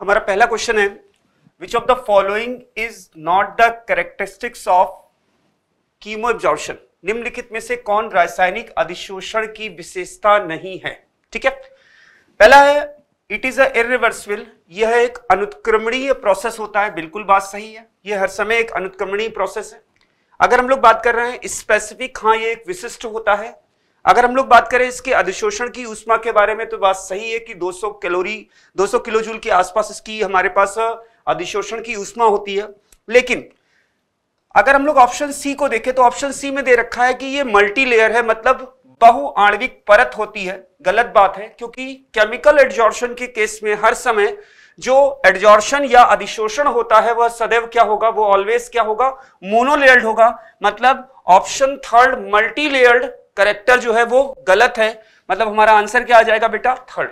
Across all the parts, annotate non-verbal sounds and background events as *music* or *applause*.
हमारा पहला क्वेश्चन है which of the following is not the characteristics of chemo absorption निम्नलिखित में से कौन रासायनिक अधिशोषण की विशेषता नहीं है ठीक है पहला है इट इज अरिवर्सिबल यह एक अनुत्क्रमणीय प्रोसेस होता है बिल्कुल बात सही है यह हर समय एक अनुत्क्रमणीय प्रोसेस है अगर हम लोग बात कर रहे हैं स्पेसिफिक हाँ ये एक विशिष्ट होता है अगर हम लोग बात करें इसके अधिशोषण की उष्मा के बारे में तो बात सही है कि 200 कैलोरी 200 किलोजूल के आसपास इसकी हमारे पास अधिशोषण की उष्मा होती है लेकिन अगर हम लोग ऑप्शन सी को देखें तो ऑप्शन सी में दे रखा है कि ये मल्टी लेयर है मतलब बहु आणविक परत होती है गलत बात है क्योंकि केमिकल एडजॉर्शन के केस में हर समय जो एडजॉर्शन या अधिशोषण होता है वह सदैव क्या होगा वो ऑलवेज क्या होगा मोनोलेयर्ड होगा मतलब option third multi layered character जो है वो गलत है मतलब हमारा आंसर क्या आ जाएगा बेटा थर्ड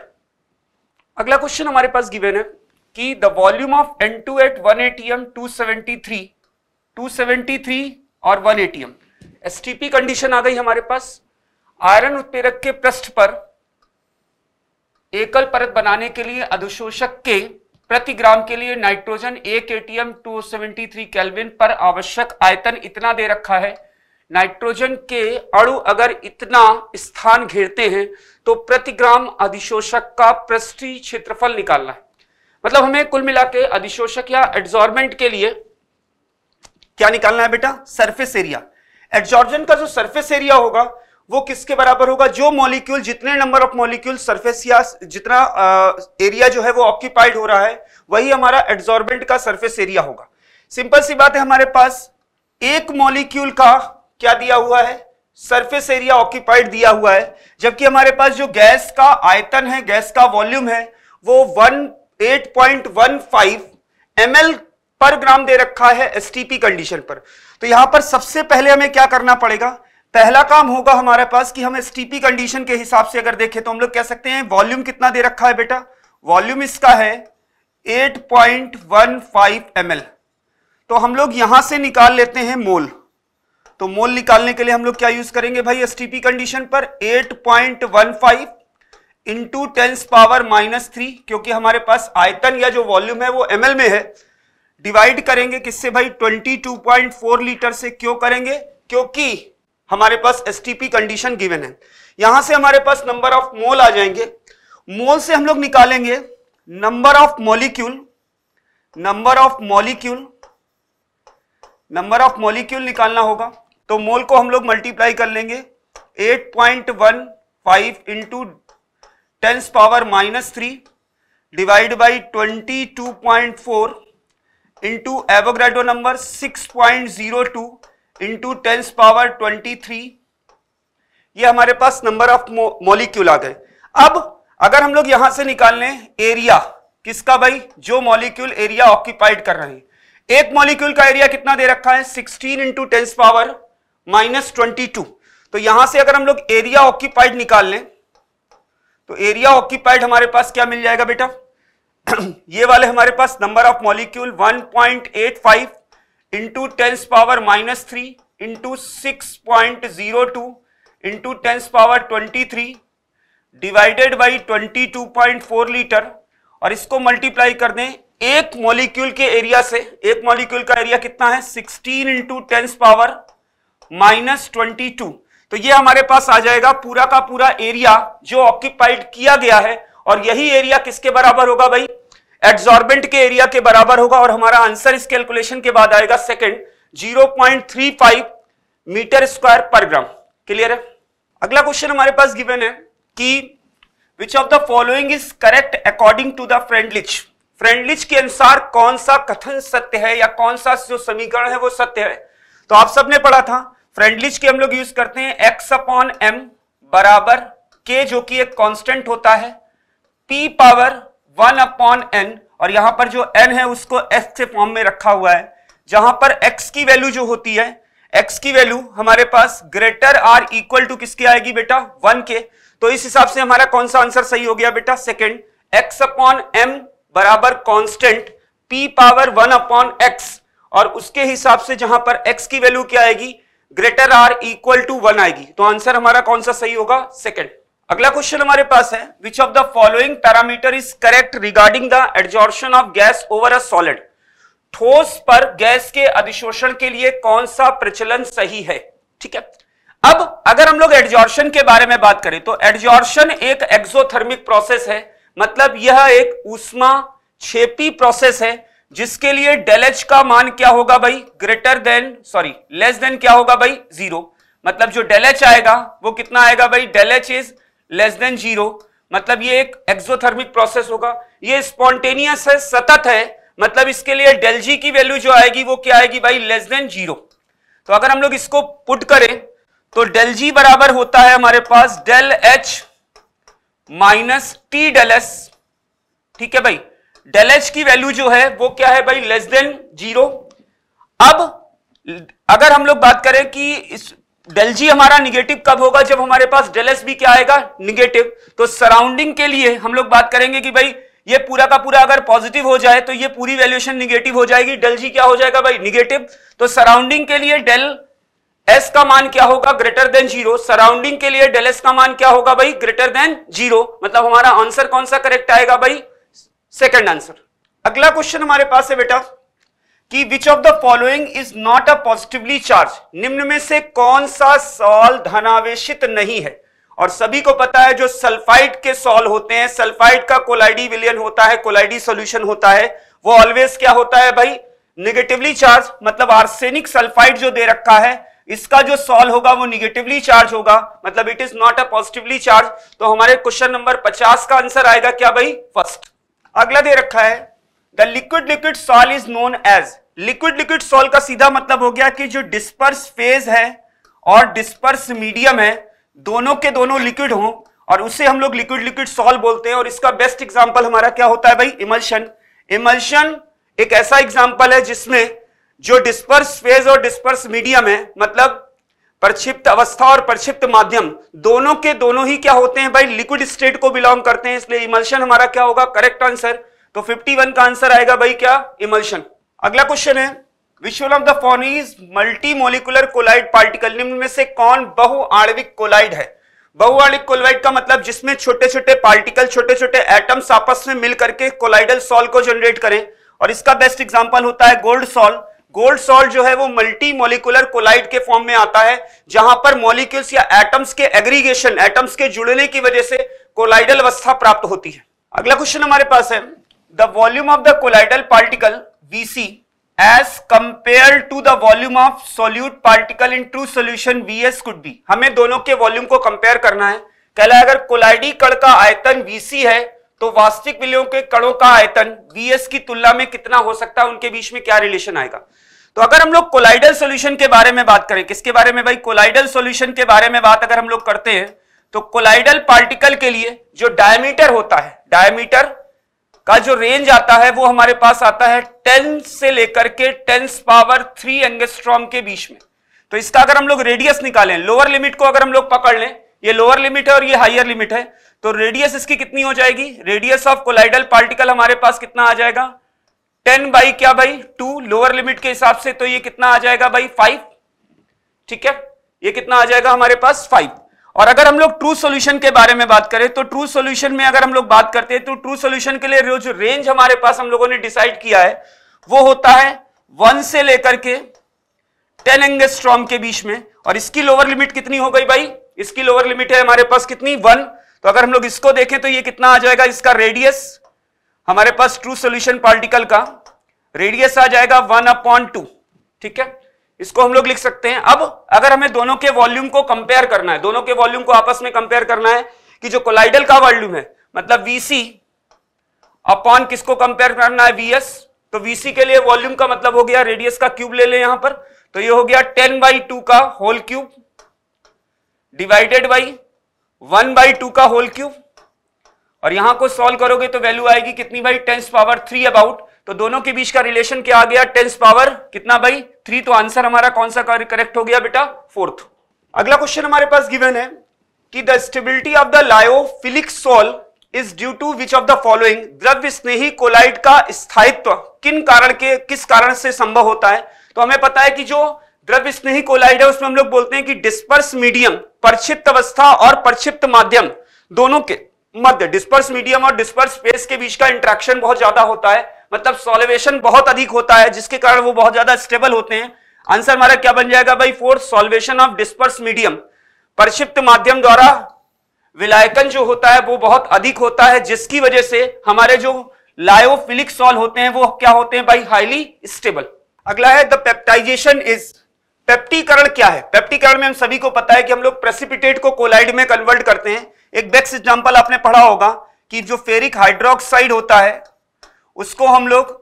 अगला क्वेश्चन हमारे पास गिवेन है कि the volume of N two at one ATM two seventy three two seventy three और वन एटीएम एस कंडीशन आ गई हमारे पास आयरन उत्पेरक के पृष्ठ पर एकल परत बनाने के लिए अधुशोषक के प्रति ग्राम के लिए नाइट्रोजन एक एटीएम 273 केल्विन पर आवश्यक आयतन इतना दे रखा है नाइट्रोजन के अणु अगर इतना स्थान घेरते हैं तो प्रति ग्राम अधिशोषक का पृष्ठीय क्षेत्रफल निकालना है मतलब हमें कुल मिला के अधिशोषक या एड्जॉर्मेंट के लिए क्या निकालना है बेटा सरफेस एरिया एड्जॉर्जन का जो सरफेस एरिया होगा वो किसके बराबर होगा जो मॉलिक्यूल जितने नंबर ऑफ मॉलिक्यूल सरफेस या जितना आ, एरिया जो है वो ऑक्यूपाइड हो रहा है वही हमारा एड्जॉर्बेंट का सरफेस एरिया होगा सिंपल सी बात है हमारे पास एक मॉलिक्यूल का क्या दिया हुआ है सरफेस एरिया ऑक्यूपाइड दिया हुआ है जबकि हमारे पास जो गैस का आयतन है गैस का वॉल्यूम है वो one eight point one five M L per gram दे रखा है एसटीपी कंडीशन पर तो यहां पर सबसे पहले हमें क्या करना पड़ेगा पहला काम होगा हमारे पास कि हम एसटीपी कंडीशन के हिसाब से अगर देखें तो हम लोग कह सकते हैं वॉल्यूम कितना दे रखा है बेटा वॉल्यूम इसका है 8.15 पॉइंट तो हम लोग यहां से निकाल लेते हैं मोल तो मोल निकालने के लिए हम लोग क्या यूज करेंगे भाई एसटीपी कंडीशन पर 8.15 point one five into tense power minus three क्योंकि हमारे पास आयतन या जो वॉल्यूम है वो एल में है डिवाइड करेंगे किससे भाई 22.4 लीटर से क्यों करेंगे क्योंकि हमारे पास एसटीपी कंडीशन गिवन है यहां से हमारे पास नंबर ऑफ मोल आ जाएंगे मोल से हम लोग निकालेंगे number of molecule number of molecule number of molecule निकालना होगा तो मोल को हम लोग मल्टीप्लाई कर लेंगे 8.15 point one five into tense power minus three divide by twenty two point four into एवोग्रेडो number six point zero two into tense power twenty three ये हमारे पास नंबर ऑफ मॉलिक्यूल आ गए अब अगर हम लोग यहां से निकाल लें एरिया किसका भाई जो मॉलिक्यूल एरिया ऑक्यूपाइड कर रहे हैं एक मॉलिक्यूल का एरिया कितना दे रखा है 16 into tense power minus twenty two तो यहां से अगर हम लोग एरिया ऑक्यूपाइड निकाल लें तो एरिया ऑक्यूपाइड हमारे पास क्या मिल जाएगा बेटा *clears throat* ये वाले हमारे पास number of molecule 1.85 point eight five into tense power minus three into six point zero two into tense power twenty three divided by twenty two point four litre और इसको मल्टीप्लाई कर दें एक मॉलिक्यूल के एरिया से एक molecule का area कितना है sixteen into tense power minus twenty two तो ये हमारे पास आ जाएगा पूरा का पूरा एरिया जो ऑक्यूपाइड किया गया है और यही एरिया किसके बराबर होगा भाई एड्सॉर्बेंट के एरिया के बराबर होगा और हमारा आंसर इस कैलकुलेशन के बाद आएगा सेकेंड जीरो मीटर स्क्वायर पर ग्राम क्लियर है अगला क्वेश्चन हमारे पास गिवन है कि which of the following is correct according to the Freundlich Freundlich के अनुसार कौन सा कथन सत्य है या कौन सा जो समीकरण है वो सत्य है तो आप सबने पढ़ा था फ्रेंड के हम लोग यूज करते हैं एक्स अपॉन एम बराबर के जो कि एक कांस्टेंट होता है P power one upon N और यहां पर जो एन है उसको एस के फॉर्म में रखा हुआ है जहां पर एक्स की वैल्यू जो होती है एक्स की वैल्यू हमारे पास ग्रेटर आर इक्वल टू किसकी आएगी बेटा वन के तो इस हिसाब से हमारा कौन सा आंसर सही हो गया बेटा सेकेंड एक्स अपॉन एम बराबर constant P power one upon X और उसके हिसाब से जहां पर एक्स की वैल्यू क्या आएगी greater or equal to one आएगी तो आंसर हमारा कौन सा सही होगा सेकेंड अगला क्वेश्चन हमारे पास है which of the following parameter is correct regarding the adsorption of gas over a solid ठोस पर गैस के अधिशोषण के लिए कौन सा प्रचलन सही है ठीक है अब अगर हम लोग एडजॉर्शन के बारे में बात करें तो एडजॉर्शन एक एक्सोथर्मिक प्रोसेस है मतलब यह एक उष्मा छेपी प्रोसेस है जिसके लिए डेल एच का मान क्या होगा भाई greater than sorry less than क्या होगा भाई जीरो मतलब जो डेल एच आएगा वो कितना आएगा भाई del H is less than zero मतलब ये एक एक्सोथर्मिक प्रोसेस होगा ये स्पॉन्टेनियस है सतत है मतलब इसके लिए डेल जी की वैल्यू जो आएगी वो क्या आएगी भाई लेस देन जीरो तो अगर हम लोग इसको पुट करें तो डेल जी बराबर होता है हमारे पास del H minus T del S ठीक है भाई डेल एच की वैल्यू जो है वो क्या है भाई लेस देन जीरो अब अगर हम लोग बात करें कि इस डेल जी हमारा निगेटिव कब होगा जब हमारे पास डेल एस भी क्या आएगा निगेटिव तो सराउंडिंग के लिए हम लोग बात करेंगे कि भाई ये पूरा का पूरा अगर पॉजिटिव हो जाए तो ये पूरी वैल्यूएशन निगेटिव हो जाएगी डेल जी क्या हो जाएगा भाई निगेटिव तो सराउंडिंग के लिए डेल एस का मान क्या होगा ग्रेटर देन जीरो सराउंडिंग के लिए डेल एस का मान क्या होगा भाई ग्रेटर देन जीरो मतलब हमारा आंसर कौन सा करेक्ट आएगा भाई सेकंड आंसर अगला क्वेश्चन हमारे पास है बेटा कि which of the following is not a positively charge निम्न में से कौन सा सॉल धनावेशित नहीं है और सभी को पता है जो सल्फाइड के सॉल होते हैं सल्फाइड का कोलाइडी विलियन होता है कोलाइडी सॉल्यूशन होता है वो ऑलवेज क्या होता है भाई निगेटिवली चार्ज मतलब आर्सेनिक सल्फाइड जो दे रखा है इसका जो सॉल होगा वो निगेटिवली चार्ज होगा मतलब it is not a positively charge तो हमारे क्वेश्चन नंबर 50 का आंसर आएगा क्या भाई फर्स्ट अगला दे रखा है the liquid liquid sol is known as liquid liquid sol का सीधा मतलब हो गया कि जो डिस्पर्स फेज है और डिस्पर्स मीडियम है दोनों के दोनों लिक्विड हों और उसे हम लोग लिक्विड लिक्विड सॉल बोलते हैं और इसका बेस्ट एग्जाम्पल हमारा क्या होता है भाई इमल्शन इमल्शन एक ऐसा एग्जाम्पल है जिसमें जो डिस्पर्स फेज और डिस्पर्स मीडियम है मतलब प्रक्षिप्त अवस्था और प्रक्षिप्त माध्यम दोनों के दोनों ही क्या होते हैं भाई लिक्विड स्टेट को बिलोंग करते हैं इसलिए इमल्शन हमारा क्या होगा करेक्ट आंसर तो 51 का आंसर आएगा भाई क्या इमल्शन अगला क्वेश्चन है which of the following multi molecular colloid particle निम्न में से कौन बहु आणविक कोलाइड है बहुआणविक कोलाइड का मतलब जिसमें छोटे छोटे पार्टिकल छोटे छोटे एटम्स आपस में मिलकर के कोलाइडल सॉल को जनरेट करें और इसका बेस्ट एग्जाम्पल होता है गोल्ड सॉल गोल्ड सॉल्ट जो है वो मल्टी मोलिकुलर कोलाइड के फॉर्म में आता है जहां पर मॉलिक्यूल्स या एटम्स के एग्रीगेशन एटम्स के जुड़ने की वजह से कोलाइडल अवस्था प्राप्त होती है अगला क्वेश्चन हमारे पास है the volume of the colloidal particle VC as compare to the volume of solute particle in true solution V S could be हमें दोनों के वॉल्यूम को कंपेयर करना है कहला अगर कोलाइडी कड़ का आयतन वीसी है तो वास्तविक विलयों के कणों का आयतन एस की तुलना में कितना हो सकता है उनके बीच में क्या रिलेशन आएगा तो अगर हम लोग कोलाइडल सॉल्यूशन के बारे में बात करें किसके बारे में भाई कोलाइडल सॉल्यूशन के बारे में बात अगर हम लोग करते हैं तो कोलाइडल पार्टिकल के लिए जो डायमीटर होता है डायमीटर का जो रेंज आता है वो हमारे पास आता है टेन से लेकर के टेंस पावर थ्री एंगेस्ट्रॉम के बीच में तो इसका अगर हम लोग रेडियस निकालें लोअर लिमिट को अगर हम लोग पकड़ लें ये लोअर लिमिट है और ये हाइयर लिमिट है तो रेडियस इसकी कितनी हो जाएगी रेडियस ऑफ कोलाइडल पार्टिकल हमारे पास कितना आ जाएगा टेन बाई क्या भाई टू लोअर लिमिट के हिसाब से तो ये कितना आ जाएगा भाई फाइव ठीक है ये कितना आ जाएगा हमारे पास फाइव और अगर हम लोग ट्रू सॉल्यूशन के बारे में बात करें तो ट्रू सॉल्यूशन में अगर हम लोग बात करते हैं तो ट्रू सॉल्यूशन के लिए जो रेंज हमारे पास हम लोगों ने डिसाइड किया है वो होता है वन से लेकर के टेन एंगस्ट्रॉम के बीच में और इसकी लोअर लिमिट कितनी हो गई भाई इसकी लोअर लिमिट है हमारे पास कितनी वन तो अगर हम लोग इसको देखें तो ये कितना आ जाएगा इसका रेडियस हमारे पास ट्रू सोल्यूशन पार्टिकल का रेडियस आ जाएगा वन अपॉन टू ठीक है इसको हम लोग लिख सकते हैं अब अगर हमें दोनों के वॉल्यूम को कंपेयर करना है दोनों के वॉल्यूम को आपस में कंपेयर करना है कि जो कोलाइडल का वॉल्यूम है मतलब वीसी अपॉन किसको कंपेयर करना है वीएस तो वीसी के लिए वॉल्यूम का मतलब हो गया रेडियस का क्यूब ले लें यहां पर तो ये हो गया टेन बाई टू का whole cube divided by one by two का होल क्यूब और यहां को सॉल्व करोगे तो वैल्यू आएगी कितनी भाई टेंस पावर थ्री अबाउट तो दोनों के बीच का रिलेशन क्या आ गया टेंस पावर कितना भाई थ्री तो आंसर हमारा कौन सा करेक्ट हो गया बेटा फोर्थ अगला क्वेश्चन हमारे पास गिवन है कि the stability of the lyophilic sol is due to which of the following द्रव्य स्नेही कोलाइट का स्थायित्व किन कारण के किस कारण से संभव होता है तो हमें पता है कि जो द्रव्य स्नेही कोलाइट है उसमें हम लोग बोलते हैं कि डिस्पर्स मीडियम प्रक्षिप्त अवस्था और प्रक्षिप्त माध्यम दोनों के मध्य डिस्पर्स मीडियम और डिस्पर्स स्पेस के बीच का इंट्रैक्शन बहुत ज्यादा होता है मतलब सॉल्वेशन बहुत अधिक होता है जिसके कारण वो बहुत ज्यादा स्टेबल होते हैं आंसर हमारा क्या बन जाएगा भाई fourth solvation of disperse medium प्रक्षिप्त माध्यम द्वारा विलायकन जो होता है वो बहुत अधिक होता है जिसकी वजह से हमारे जो लायोफिलिक सॉल होते हैं वो क्या होते हैं भाई हाईली स्टेबल अगला है द पेप्टाइजेशन इज पेप्टीकरण क्या है पेप्टीकरण में हम सभी को पता है कि हम लोग प्रेसिपिटेट को कोलाइड में कन्वर्ट करते हैं एक बेक्स एग्जाम्पल आपने पढ़ा होगा कि जो फेरिक हाइड्रोक्साइड होता है उसको हम लोग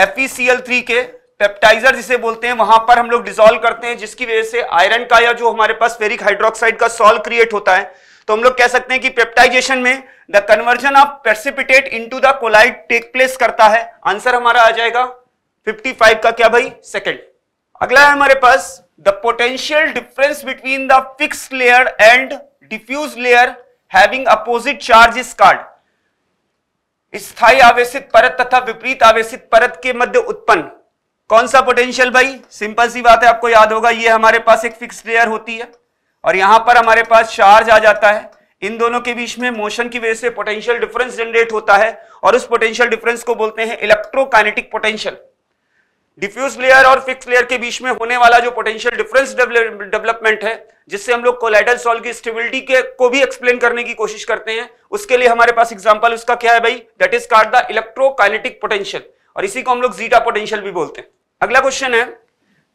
थ्री e के पेप्टाइजर जिसे बोलते हैं वहां पर हम लोग डिजोल्व करते हैं जिसकी वजह से आयरन का या जो हमारे पास फेरिक हाइड्रोक्साइड का सॉल्व क्रिएट होता है तो हम लोग कह सकते हैं कि पेप्टाइजेशन में the conversion of precipitate into the colloid take place करता है आंसर हमारा आ जाएगा 55 का क्या भाई सेकंड अगला है हमारे पास the potential difference between the fix layer and diffuse layer having opposite charge is called स्थाई आवेशित परत तथा विपरीत आवेशित परत के मध्य उत्पन्न कौन सा पोटेंशियल भाई सिंपल सी बात है आपको याद होगा ये हमारे पास एक फिक्स लेयर होती है और यहां पर हमारे पास चार्ज आ जाता है इन दोनों के बीच में मोशन की वजह से पोटेंशियल डिफरेंस जनरेट होता है और उस पोटेंशियल डिफरेंस को बोलते हैं इलेक्ट्रोकाइनेटिक पोटेंशियल डिफ्यूज लेयर और फिक्स लेयर के बीच में होने वाला जो पोटेंशियल डिफरेंस डेवलपमेंट है जिससे हम लोग कोलाइडल सॉल की स्टेबिलिटी के को भी एक्सप्लेन करने की कोशिश करते हैं उसके लिए हमारे पास एग्जांपल उसका क्या है भाई that is called the electrokinetic potential और इसी को हम लोग जीटा पोटेंशियल भी बोलते हैं अगला क्वेश्चन है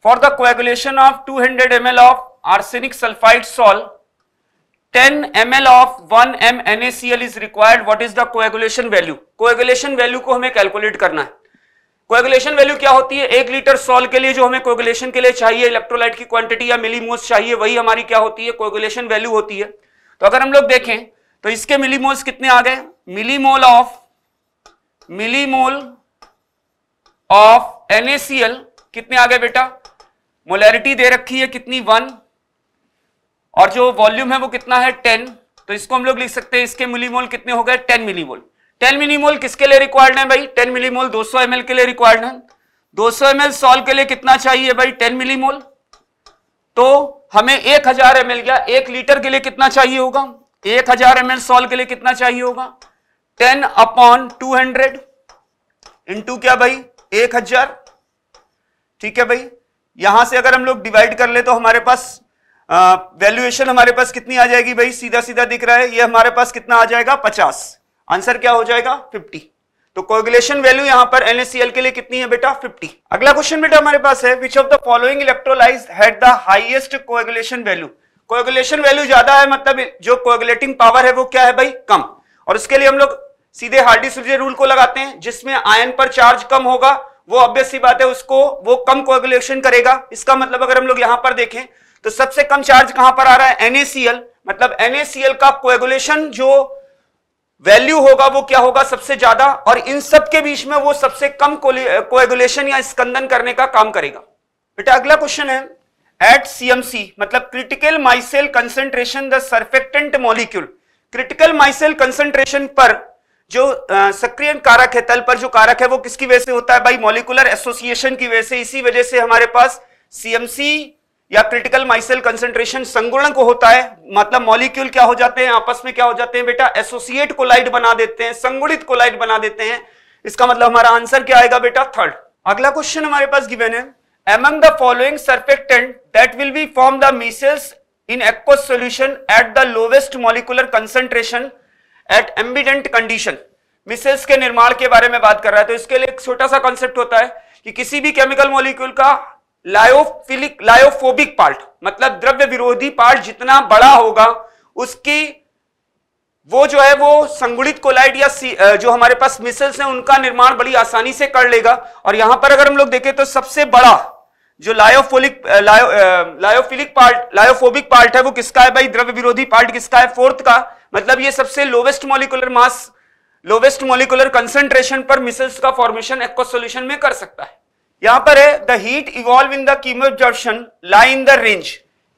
for the coagulation of two hundred of arsenic sulphide sol 10 ml of 1 m NaCl is required what is the coagulation value coagulation value को हमें कैलकुलेट करना है कोएगुलेशन वैल्यू क्या होती है एक लीटर सॉल के लिए जो हमें कोएगुलेशन के लिए चाहिए इलेक्ट्रोलाइट की क्वांटिटी या मिलीमोस चाहिए वही हमारी क्या होती है कोएगुलेशन वैल्यू होती है तो अगर हम लोग देखें तो इसके मिलीमोल्स कितने आ गए millimole of millimole of NaCl कितने आ गए बेटा मोलैरिटी दे रखी है कितनी वन और जो वॉल्यूम है वो कितना है टेन तो इसको हम लोग लिख सकते हैं इसके मिलीमोल कितने हो गए टेन मिलीमोल 10 मिलीमोल किसके लिए रिक्वायर्ड है भाई 10 मिलीमोल 200 ml के लिए रिक्वायर्ड है 200 ml सॉल्व के लिए कितना चाहिए भाई 10 मिलीमोल तो हमें 1000 हजार एम या एक लीटर के लिए कितना चाहिए होगा 1000 हजार एम सॉल्व के लिए कितना चाहिए होगा 10 अपॉन 200 हंड्रेड क्या भाई 1000 ठीक है भाई यहां से अगर हम लोग डिवाइड कर ले तो हमारे पास वैल्यूएशन हमारे पास कितनी आ जाएगी भाई सीधा सीधा दिख रहा है ये हमारे पास कितना आ जाएगा पचास आंसर क्या हो जाएगा 50 तो कोगुलेशन वैल्यू यहां पर एनएससीएल के लिए कितनी है बेटा 50 अगला क्वेश्चन बेटा हमारे पास है which of the following electrolyse had the highest coagulation value coagulation value ज्यादा है मतलब जो कोगुलेटिंग पावर है वो क्या है भाई कम और उसके लिए हम लोग सीधे हार्डी सुलझे रूल को लगाते हैं जिसमें आयन पर चार्ज कम होगा वो ऑब्वियस सी बात है उसको वो कम कोगुलेशन करेगा इसका मतलब अगर हम लोग यहां पर देखें तो सबसे कम चार्ज कहां पर आ रहा है एनएसीएल मतलब एनएसीएल का कोगुलेशन जो वैल्यू होगा वो क्या होगा सबसे ज्यादा और इन सब के बीच में वो सबसे कम कोएगुलेशन या स्कंदन करने का काम करेगा बेटा अगला क्वेश्चन है एट सीएमसी मतलब critical micelle concentration the surfactant molecule critical micelle concentration पर जो सक्रिय कारक है तल पर जो कारक है वो किसकी वजह से होता है भाई मॉलिकुलर एसोसिएशन की वजह से इसी वजह से हमारे पास सीएमसी या क्रिटिकल माइसेल कंसेंट्रेशन संगुणक होता है मतलब मॉलिक्यूल क्या हो जाते हैं आपस में क्या हो जाते हैं बेटा एसोसिएट कोलाइड बना देते हैं संगुणित कोलाइड बना देते हैं इसका मतलब हमारा आंसर क्या आएगा बेटा थर्ड अगला क्वेश्चन हमारे पास गिवेन है among the following surfactant that will be form the measles in aqueous solution at the lowest molecular concentration at ambient condition micelles के निर्माण के बारे में बात कर रहा है तो इसके लिए एक छोटा सा कॉन्सेप्ट होता है कि किसी भी केमिकल मॉलिक्यूल का लायोफिलिक लायोफोबिक पार्ट मतलब द्रव्य विरोधी पार्ट जितना बड़ा होगा उसकी वो जो है वो संगुलित कोलाइड या जो हमारे पास मिसल्स हैं उनका निर्माण बड़ी आसानी से कर लेगा और यहां पर अगर हम लोग देखें तो सबसे बड़ा जो लायोफोलिक लायो, लायोफिलिक पार्ट लायोफोबिक पार्ट है वो किसका है भाई द्रव्य विरोधी पार्ट किसका है फोर्थ का मतलब ये सबसे lowest molecular mass lowest molecular concentration पर मिसल्स का फॉर्मेशन एक्वा सोल्यूशन में कर सकता है यहां पर है the heat evolve in the chemo absorption lie in the range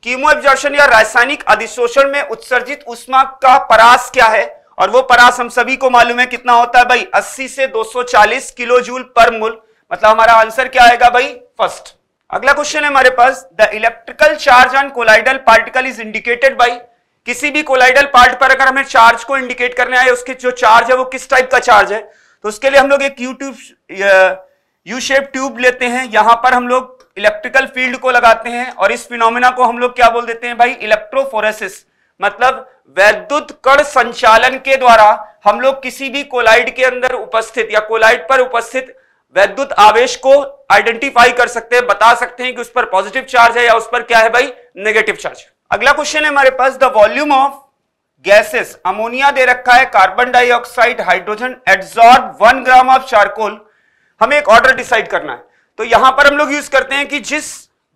chemo absorption या रासायनिक अधिशोषण में उत्सर्जित उष्मा का परास क्या है और वो परास हम सभी को मालूम है कितना होता है भाई 80 से 240 किलो जूल पर मोल मतलब हमारा आंसर क्या आएगा भाई फर्स्ट अगला क्वेश्चन है हमारे पास the electrical charge on colloidal particle is indicated by किसी भी कोलाइडल पार्ट पर अगर हमें चार्ज को इंडिकेट करने आए उसके जो चार्ज है वो किस टाइप का चार्ज है तो उसके लिए हम लोग एक यूट्यूब यू शेप ट्यूब लेते हैं यहां पर हम लोग इलेक्ट्रिकल फील्ड को लगाते हैं और इस फिनोमिना को हम लोग क्या बोल देते हैं भाई इलेक्ट्रोफोरेसिस मतलब वैद्युत कण संचालन के द्वारा हम लोग किसी भी कोलाइड के अंदर उपस्थित या कोलाइड पर उपस्थित वैद्युत आवेश को आइडेंटिफाई कर सकते हैं बता सकते हैं कि उस पर पॉजिटिव चार्ज है या उस पर क्या है भाई नेगेटिव चार्ज अगला क्वेश्चन है हमारे पास the volume of gases ammonia दे रखा है carbon dioxide hydrogen adsorb one gram of charcoal हमें एक ऑर्डर डिसाइड करना है तो यहां पर हम लोग यूज करते हैं कि जिस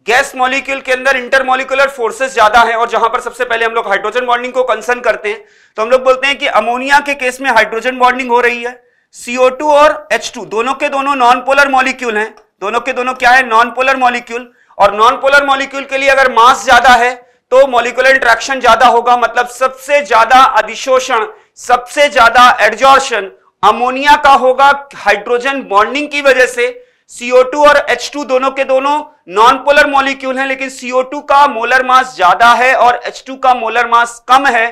गैस मॉलिक्यूल के अंदर इंटरमोलिकुलर फोर्सेस ज्यादा है और जहां पर सबसे पहले हम लोग हाइड्रोजन बॉन्डिंग को कंसर्न करते हैं तो हम लोग बोलते हैं कि अमोनिया के केस में हाइड्रोजन बॉन्डिंग हो रही है CO2 और H2 दोनों के दोनों नॉन पोलर मॉलिक्यूल हैं दोनों के दोनों क्या है नॉन पोलर मॉलिक्यूल और नॉन पोलर मॉलिक्यूल के लिए अगर मास ज्यादा है तो मॉलिकुलर इंट्रैक्शन ज्यादा होगा मतलब सबसे ज्यादा अधिशोषण सबसे ज्यादा एडजॉर्शन अमोनिया का होगा हाइड्रोजन बॉन्डिंग की वजह से CO2 और H2 दोनों के दोनों नॉन पोलर मॉलिक्यूल हैं लेकिन CO2 का मोलर मास ज्यादा है और H2 का मोलर मास कम है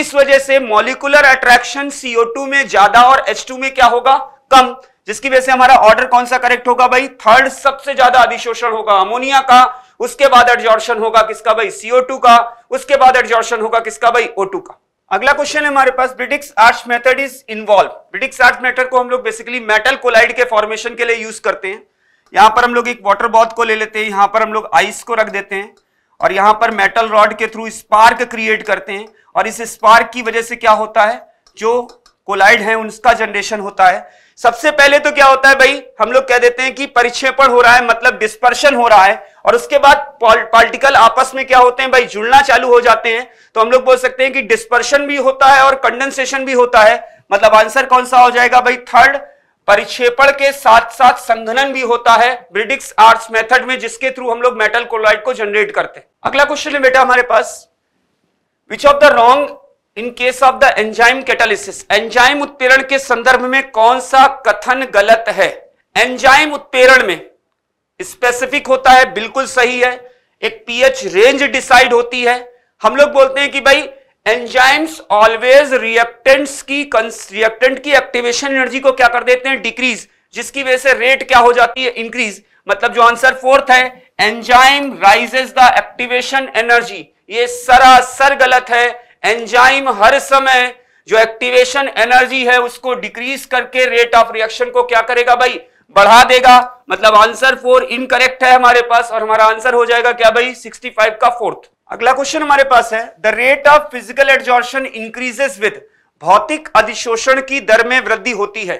इस वजह से मॉलिकुलर अट्रैक्शन CO2 में ज्यादा और H2 में क्या होगा कम जिसकी वजह से हमारा ऑर्डर कौन सा करेक्ट होगा भाई थर्ड सबसे ज्यादा अधिशोषण होगा अमोनिया का उसके बाद एडजॉर्शन होगा किसका भाई टू का उसके बाद एडजॉर्शन होगा किसका भाई टू का अगला क्वेश्चन है हमारे पास Bredig's arc method is involve Bredig's arc method को हम लोग बेसिकली मेटल कोलाइड के फॉर्मेशन के लिए यूज करते हैं यहां पर हम लोग एक वाटर बॉथ को ले लेते हैं यहां पर हम लोग आइस को रख देते हैं और यहां पर मेटल रॉड के थ्रू स्पार्क क्रिएट करते हैं और इस स्पार्क की वजह से क्या होता है जो कोलाइड है उसका जनरेशन होता है सबसे पहले तो क्या होता है भाई हम लोग कह देते हैं कि परिक्षेपण हो रहा है मतलब डिस्पर्शन हो रहा है और उसके बाद पार्टिकल आपस में क्या होते हैं भाई जुड़ना चालू हो जाते हैं तो हम लोग बोल सकते हैं कि डिस्पर्शन भी होता है और कंडेंसेशन भी होता है मतलब आंसर कौन सा हो जाएगा भाई थर्ड परिक्षेपण के साथ साथ संघनन भी होता है ब्रिडिक्स आर्ट्स मेथड में जिसके थ्रू हम लोग मेटल क्लोराइड को जनरेट करते हैं अगला क्वेश्चन है बेटा हमारे पास which of the wrong in case of the enzyme catalysis enzyme उत्पीड़न के संदर्भ में कौन सा कथन गलत है एंजाइम उत्पीड़न में स्पेसिफिक होता है बिल्कुल सही है एक पीएच रेंज डिसाइड होती है हम लोग बोलते हैं कि भाई एंजाइम्स ऑलवेज रिएक्टेंट्स की रिएक्टेंट की एक्टिवेशन एनर्जी को क्या कर देते हैं डिक्रीज जिसकी वजह से रेट क्या हो जाती है इंक्रीज मतलब जो आंसर फोर्थ है enzyme raises the activation energy ये सरासर गलत है एंजाइम हर समय जो एक्टिवेशन एनर्जी है उसको डिक्रीज करके रेट ऑफ रिएक्शन को क्या करेगा भाई बढ़ा देगा मतलब आंसर फोर इनकरेक्ट है हमारे पास और हमारा आंसर हो जाएगा क्या भाई 65 का फोर्थ अगला क्वेश्चन हमारे पास है the rate of physical adsorption increases with भौतिक अधिशोषण की दर में वृद्धि होती है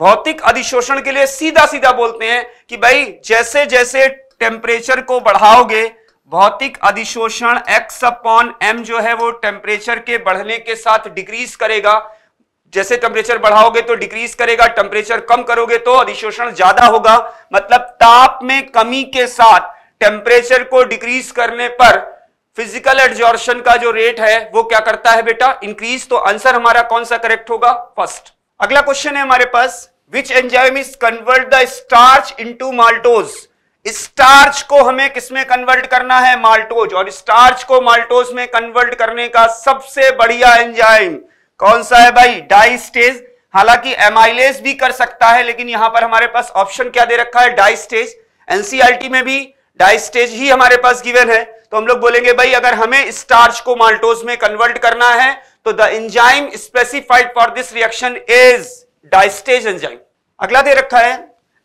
भौतिक अधिशोषण के लिए सीधा सीधा बोलते हैं कि भाई जैसे जैसे टेम्परेचर को बढ़ाओगे भौतिक अधिशोषण एक्स अपॉन एम जो है वो टेम्परेचर के बढ़ने के साथ डिक्रीज करेगा जैसे टेम्परेचर बढ़ाओगे तो डिक्रीज करेगा टेम्परेचर कम करोगे तो अधिशोषण ज्यादा होगा मतलब ताप में कमी के साथ टेम्परेचर को डिक्रीज करने पर फिजिकल एडजॉर्शन का जो रेट है वो क्या करता है बेटा इंक्रीज तो आंसर हमारा कौन सा करेक्ट होगा फर्स्ट अगला क्वेश्चन है हमारे पास which enzyme is convert the starch into maltose starch को हमें किसमें कन्वर्ट करना है माल्टोज और स्टार्च को माल्टोज में कन्वर्ट करने का सबसे बढ़िया एंजाइम कौन सा है भाई डाइस्टेज हालांकि एमाइलेज भी कर सकता है लेकिन यहां पर हमारे पास ऑप्शन क्या दे रखा है डाइस्टेज एनसीआरटी में भी डाइस्टेज ही हमारे पास गिवन है तो हम लोग बोलेंगे भाई अगर हमें स्टार्च को माल्टोज में कन्वर्ट करना है तो the enzyme specified for this reaction is diastase enzyme अगला दे रखा है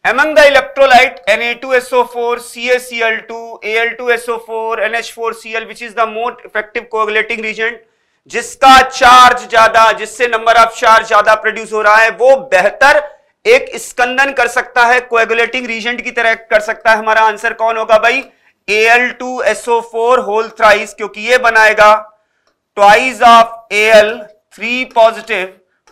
Among the electrolyte Na2SO4, CaCl2, Al2SO4, NH4Cl which is the most effective coagulating reagent जिसका चार्ज ज्यादा जिससे नंबर ऑफ चार्ज ज्यादा प्रोड्यूस हो रहा है वो बेहतर एक स्कंदन कर सकता है कोएगुलेटिंग रीजेंट की तरह कर सकता है हमारा आंसर कौन होगा भाई L two SO four whole thrice क्योंकि ये बनाएगा twice of L three positive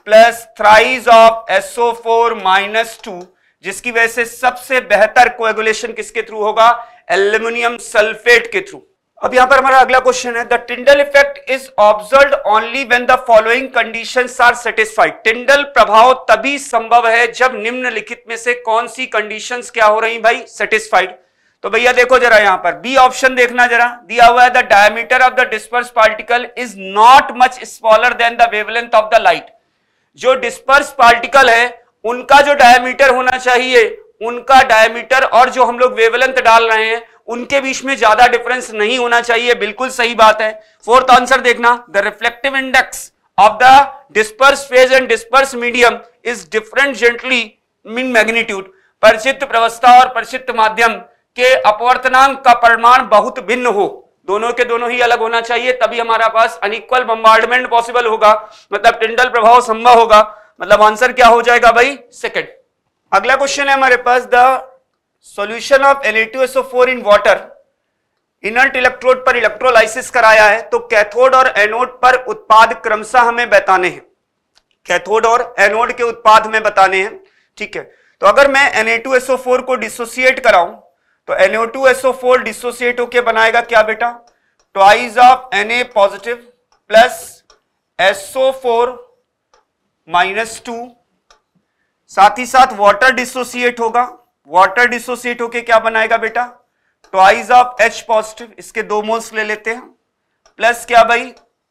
plus thrice of SO four minus two जिसकी वजह से सबसे बेहतर कोएगुलेशन किसके थ्रू होगा एल्यूमिनियम सल्फेट के थ्रू अब यहां पर हमारा अगला क्वेश्चन है the Tyndall effect is observe only when the following conditions are satisfied Tyndall प्रभाव तभी संभव है जब निम्नलिखित में से कौन सी कंडीशंस क्या हो रही भाई सेटिस्फाइड तो भैया देखो जरा यहां पर बी ऑप्शन देखना जरा दिया हुआ है the diameter of the disperse particle is not much smaller than the wavelength of the light जो डिस्पर्स पार्टिकल है उनका जो डायमीटर होना चाहिए उनका डायमीटर और जो हम लोग वेवलेंथ डाल रहे हैं उनके बीच में ज्यादा डिफरेंस नहीं होना चाहिए बिल्कुल सही बात है फोर्थ आंसर देखना the reflective index of the disperse phase and disperse medium is different gently mean magnitude परिचित प्रवस्था और परिचित माध्यम के अपवर्तनांक का परिमाण बहुत भिन्न हो दोनों के दोनों ही अलग होना चाहिए तभी हमारा पास अनिक्वल बम्बार्डमेंट पॉसिबल होगा मतलब टिंडल प्रभाव संभव होगा मतलब आंसर क्या हो जाएगा भाई सेकेंड अगला क्वेश्चन है हमारे पास the solution of L in water inert electrode पर इलेक्ट्रोलाइसिस कराया है तो कैथोड और एनोड पर उत्पाद क्रमशः हमें बताने हैं कैथोड और एनोड के उत्पाद हमें बताने हैं ठीक है तो अगर मैं Na2SO4 को डिसोसिएट कराऊं तो Na2SO4 डिसोसिएट होके बनाएगा क्या बेटा twice of Na positive plus SO4 minus two साथ ही साथ वाटर डिसोसिएट होगा वाटर डिसोसिएट होके क्या बनाएगा बेटा ट्वाइस ऑफ एच पॉजिटिव इसके दो मोल्स ले लेते हैं प्लस क्या भाई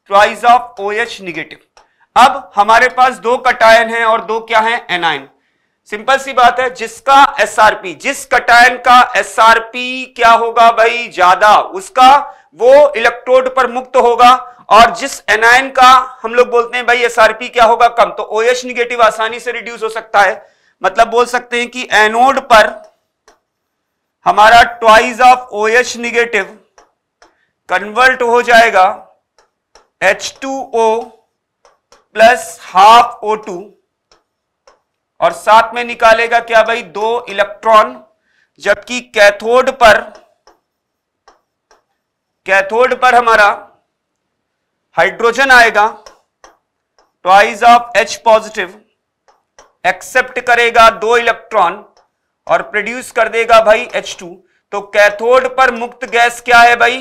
twice of O H negative अब हमारे पास दो कटायन हैं और दो क्या है एनआईन सिंपल सी बात है जिसका पी जिस कटायन का पी क्या होगा भाई ज्यादा उसका वो इलेक्ट्रोड पर मुक्त होगा और जिस एनाइन का हम लोग बोलते हैं भाई एसआरपी क्या होगा कम तो ओ एच निगेटिव आसानी से रिड्यूस हो सकता है मतलब बोल सकते हैं कि एनोड पर हमारा twice of O H negative convert हो जाएगा H two O plus half O two और साथ में निकालेगा क्या भाई दो इलेक्ट्रॉन जबकि कैथोड पर कैथोड पर हमारा हाइड्रोजन आएगा twice of H positive accept करेगा दो इलेक्ट्रॉन और प्रोड्यूस कर देगा भाई H2 तो कैथोड पर मुक्त गैस क्या है भाई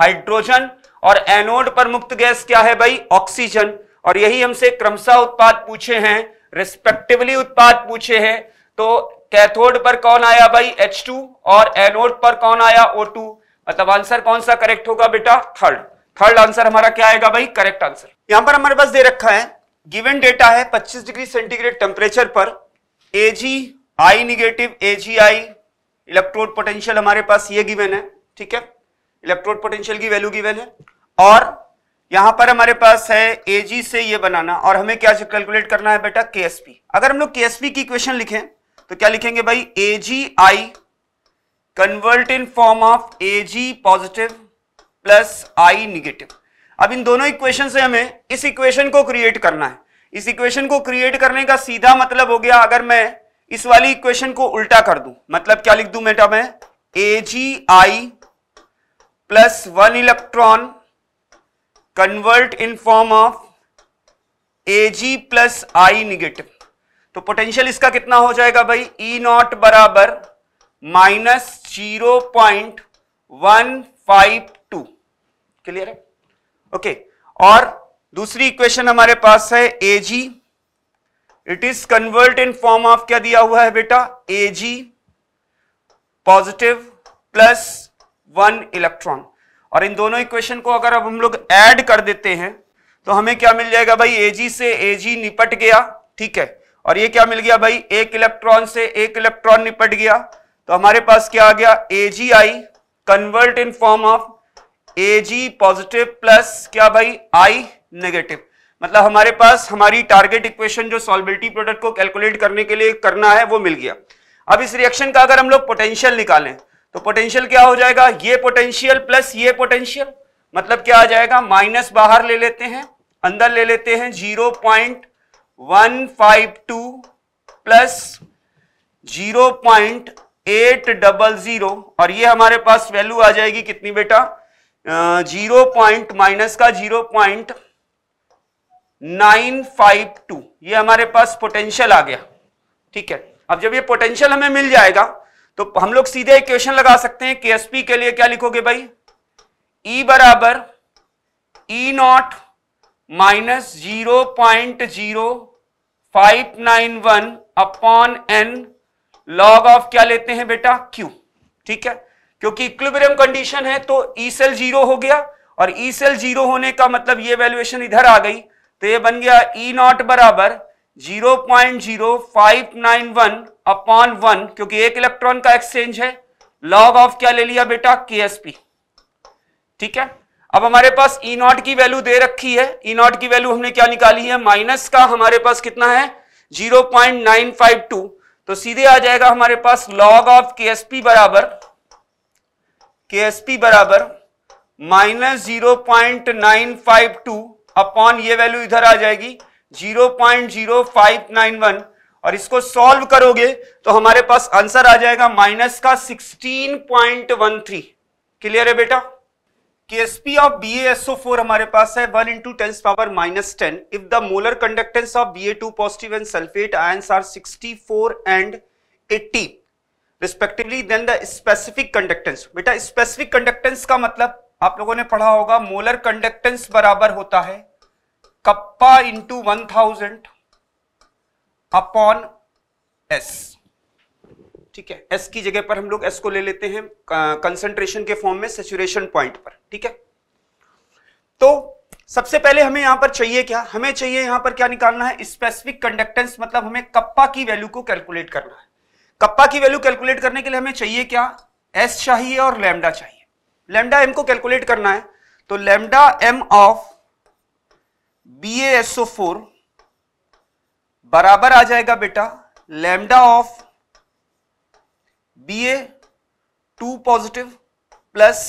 हाइड्रोजन और एनोड पर मुक्त गैस क्या है भाई ऑक्सीजन और यही हमसे क्रमशः उत्पाद पूछे हैं रिस्पेक्टिवली उत्पाद पूछे हैं तो कैथोड पर कौन आया भाई H2 और एनोड पर कौन आया O2 मतलब आंसर कौन सा करेक्ट होगा बेटा थर्ड थर्ड आंसर हमारा क्या आएगा भाई करेक्ट आंसर यहां पर हमारे पास दे रखा है गिवन डेटा है 25 डिग्री सेंटीग्रेड टेम्परेचर पर AG I negative I electrode potential हमारे पास ये गिवन है ठीक है इलेक्ट्रोड पोटेंशियल की वैल्यू गिवन है और यहां पर हमारे पास है एजी से ये बनाना और हमें क्या कैलकुलेट करना है बेटा केएसपी अगर हम लोग केएसपी की इक्वेशन लिखें तो क्या लिखेंगे भाई I convert in form of AG positive plus I negative अब इन दोनों इक्वेशन से हमें इस इक्वेशन को क्रिएट करना है इस इक्वेशन को क्रिएट करने का सीधा मतलब हो गया अगर मैं इस वाली इक्वेशन को उल्टा कर दूं मतलब क्या लिख दूं बेटा मैं A G I plus one electron convert in form of A G plus I negative तो पोटेंशियल इसका कितना हो जाएगा भाई ई e नॉट बराबर minus zero point one five clear है ओके okay. और दूसरी इक्वेशन हमारे पास है A G it is convert in form of क्या दिया हुआ है बेटा A G positive plus one electron और इन दोनों इक्वेशन को अगर अब हम लोग ऐड कर देते हैं तो हमें क्या मिल जाएगा भाई एजी से ए जी निपट गया ठीक है और ये क्या मिल गया भाई एक इलेक्ट्रॉन से एक इलेक्ट्रॉन निपट गया तो हमारे पास क्या आ गया AG I convert in form of A G positive plus क्या भाई आई नेगेटिव मतलब हमारे पास हमारी टारगेट इक्वेशन जो सॉल्बिलिटी प्रोडक्ट को कैलकुलेट करने के लिए करना है वो मिल गया अब इस रिएक्शन का अगर हम लोग पोटेंशियल निकालें तो पोटेंशियल क्या हो जाएगा ये पोटेंशियल प्लस ये पोटेंशियल मतलब क्या आ जाएगा माइनस बाहर ले लेते हैं अंदर ले लेते हैं zero point one five two plus zero point eight double zero और ये हमारे पास वैल्यू आ जाएगी कितनी बेटा जीरो पॉइंट माइनस का zero point nine five two ये हमारे पास पोटेंशियल आ गया ठीक है अब जब ये पोटेंशियल हमें मिल जाएगा तो हम लोग सीधे इक्वेशन लगा सकते हैं केएसपी के लिए क्या लिखोगे भाई ई e बराबर E e naught minus zero point zero five nine one upon N log of क्या लेते हैं बेटा क्यू ठीक है क्योंकि इक्विलिब्रियम कंडीशन है तो ई सेल जीरो हो गया और ई सेल जीरो होने का मतलब ये वैल्यूएशन इधर आ गई तो ये बन गया ई e नॉट बराबर zero point zero five nine one upon one क्योंकि एक इलेक्ट्रॉन का एक्सचेंज है लॉग ऑफ क्या ले लिया बेटा के ठीक है अब हमारे पास ई e नॉट की वैल्यू दे रखी है ई e नॉट की वैल्यू हमने क्या निकाली है माइनस का हमारे पास कितना है टू तो सीधे आ जाएगा हमारे पास लॉग ऑफ के बराबर के एस पी बराबर minus zero point nine five two upon ये वैल्यू इधर आ जाएगी zero point zero five nine one और इसको सॉल्व करोगे तो हमारे पास आंसर आ जाएगा माइनस का sixteen point one three clear है बेटा KSP of B SO four हमारे पास है one into ten power minus ten if the molar conductance of B A two positive and sulphate ions are sixty four and eighty respectively then the specific conductance बेटा specific conductance का मतलब आप लोगों ने पढ़ा होगा मोलर कंडक्टेंस बराबर होता है kappa into one thousand upon S ठीक है एस की जगह पर हम लोग एस को ले लेते हैं कंसंट्रेशन के फॉर्म में सेचुरेशन पॉइंट पर ठीक है तो सबसे पहले हमें यहां पर चाहिए क्या हमें चाहिए यहां पर क्या निकालना है स्पेसिफिक कंडक्टेंस मतलब हमें कप्पा की वैल्यू को कैलकुलेट करना है कप्पा की वैल्यू कैलकुलेट करने के लिए हमें चाहिए क्या एस चाहिए और लेमडा चाहिए लेमडा एम को कैलकुलेट करना है तो lambda M of B O four बराबर आ जाएगा बेटा lambda of B A two positive plus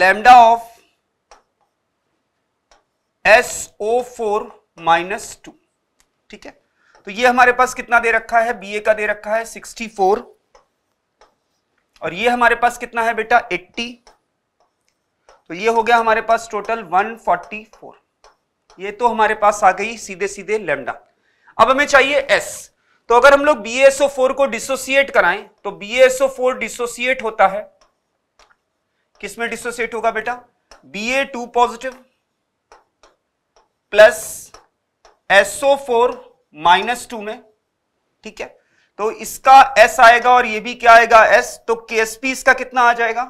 lambda of S O four minus two ठीक है तो ये हमारे पास कितना दे रखा है ए का दे रखा है 64 और ये हमारे पास कितना है बेटा 80 तो ये हो गया हमारे पास टोटल 144 ये तो हमारे पास आ गई सीधे सीधे लेमडा अब हमें चाहिए एस तो अगर हम लोग फोर को डिसोसिएट कराएं तो फोर डिसोसिएट होता है किसमें डिसोसिएट होगा बेटा two positive plus SO four minus two में ठीक है तो इसका एस आएगा और ये भी क्या आएगा एस तो के इसका कितना आ जाएगा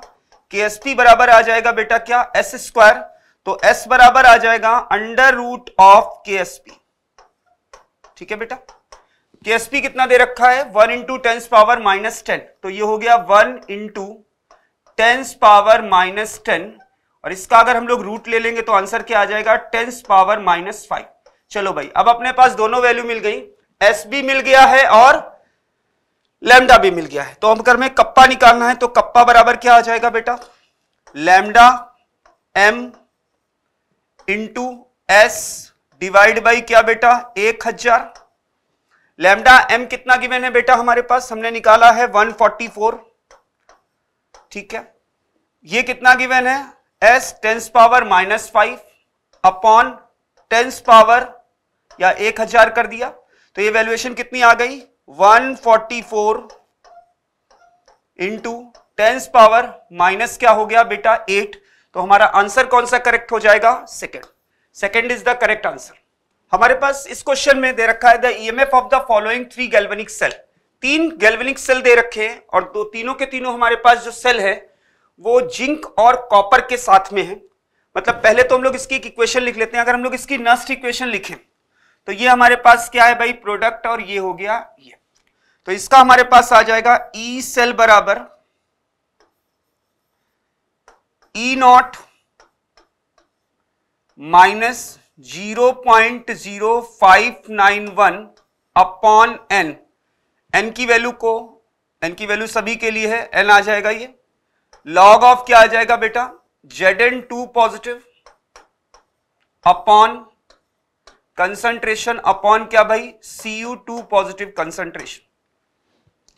के एस पी बराबर आ जाएगा बेटा क्या एस स्क्वायर तो एस बराबर आ जाएगा under root of K S P ठीक है बेटा के एस पी कितना दे रखा है one into tense power minus ten तो ये हो गया one into tense power minus ten और इसका अगर हम लोग रूट ले लेंगे तो आंसर क्या आ जाएगा टेंस पावर माइनस फाइव चलो भाई अब अपने पास दोनों वैल्यू मिल गई एस भी मिल गया है और लेमडा भी मिल गया है तो अगर हमें कप्पा निकालना है तो कप्पा बराबर क्या आ जाएगा बेटा lambda M into S divide by क्या बेटा एक हजार लेमडा एम कितना गिवेन है बेटा हमारे पास हमने निकाला है 144 ठीक है ये कितना गिवेन है S ten's power minus five upon ten's power या एक हजार कर दिया तो ये वैल्यूएशन कितनी आ गई 144 forty four into tense power minus क्या हो गया बेटा एट तो हमारा आंसर कौन सा करेक्ट हो जाएगा second second is the correct answer हमारे पास इस क्वेश्चन में दे रखा है the EMF of the following three galvanic cell तीन गैल्वेनिक सेल दे रखे हैं और दो तीनों के तीनों हमारे पास जो सेल है वो जिंक और कॉपर के साथ में है मतलब पहले तो हम लोग इसकी इक्वेशन लिख लेते हैं अगर हम लोग इसकी नस्ट इक्वेशन लिखें तो ये हमारे पास क्या है भाई प्रोडक्ट और ये हो गया ये तो इसका हमारे पास आ जाएगा ई e सेल बराबर E naught minus zero point zero five nine one upon N N की वैल्यू को एन की वैल्यू सभी के लिए है एन आ जाएगा ये लॉग ऑफ क्या आ जाएगा बेटा Z N two positive upon concentration upon क्या भाई यू टू पॉजिटिव कंसंट्रेशन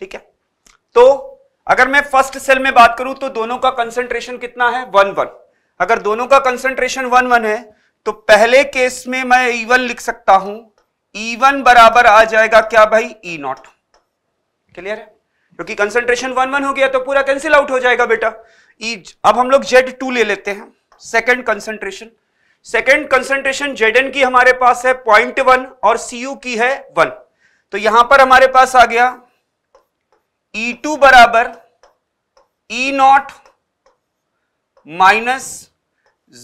ठीक है तो अगर मैं फर्स्ट सेल में बात करूं तो दोनों का कंसंट्रेशन कितना है वन वन अगर दोनों का कंसंट्रेशन वन वन है तो पहले केस में मैं ईवन लिख सकता हूं ईवन बराबर आ जाएगा क्या भाई ई नॉट क्लियर है क्योंकि कंसंट्रेशन वन वन हो गया तो पूरा कैंसिल आउट हो जाएगा बेटा ई e- अब हम लोग जेड टू ले लेते हैं second concentration second concentration Z की हमारे पास है पॉइंट वन और सी यू की है वन तो यहां पर हमारे पास आ गया ई e टू बराबर E naught minus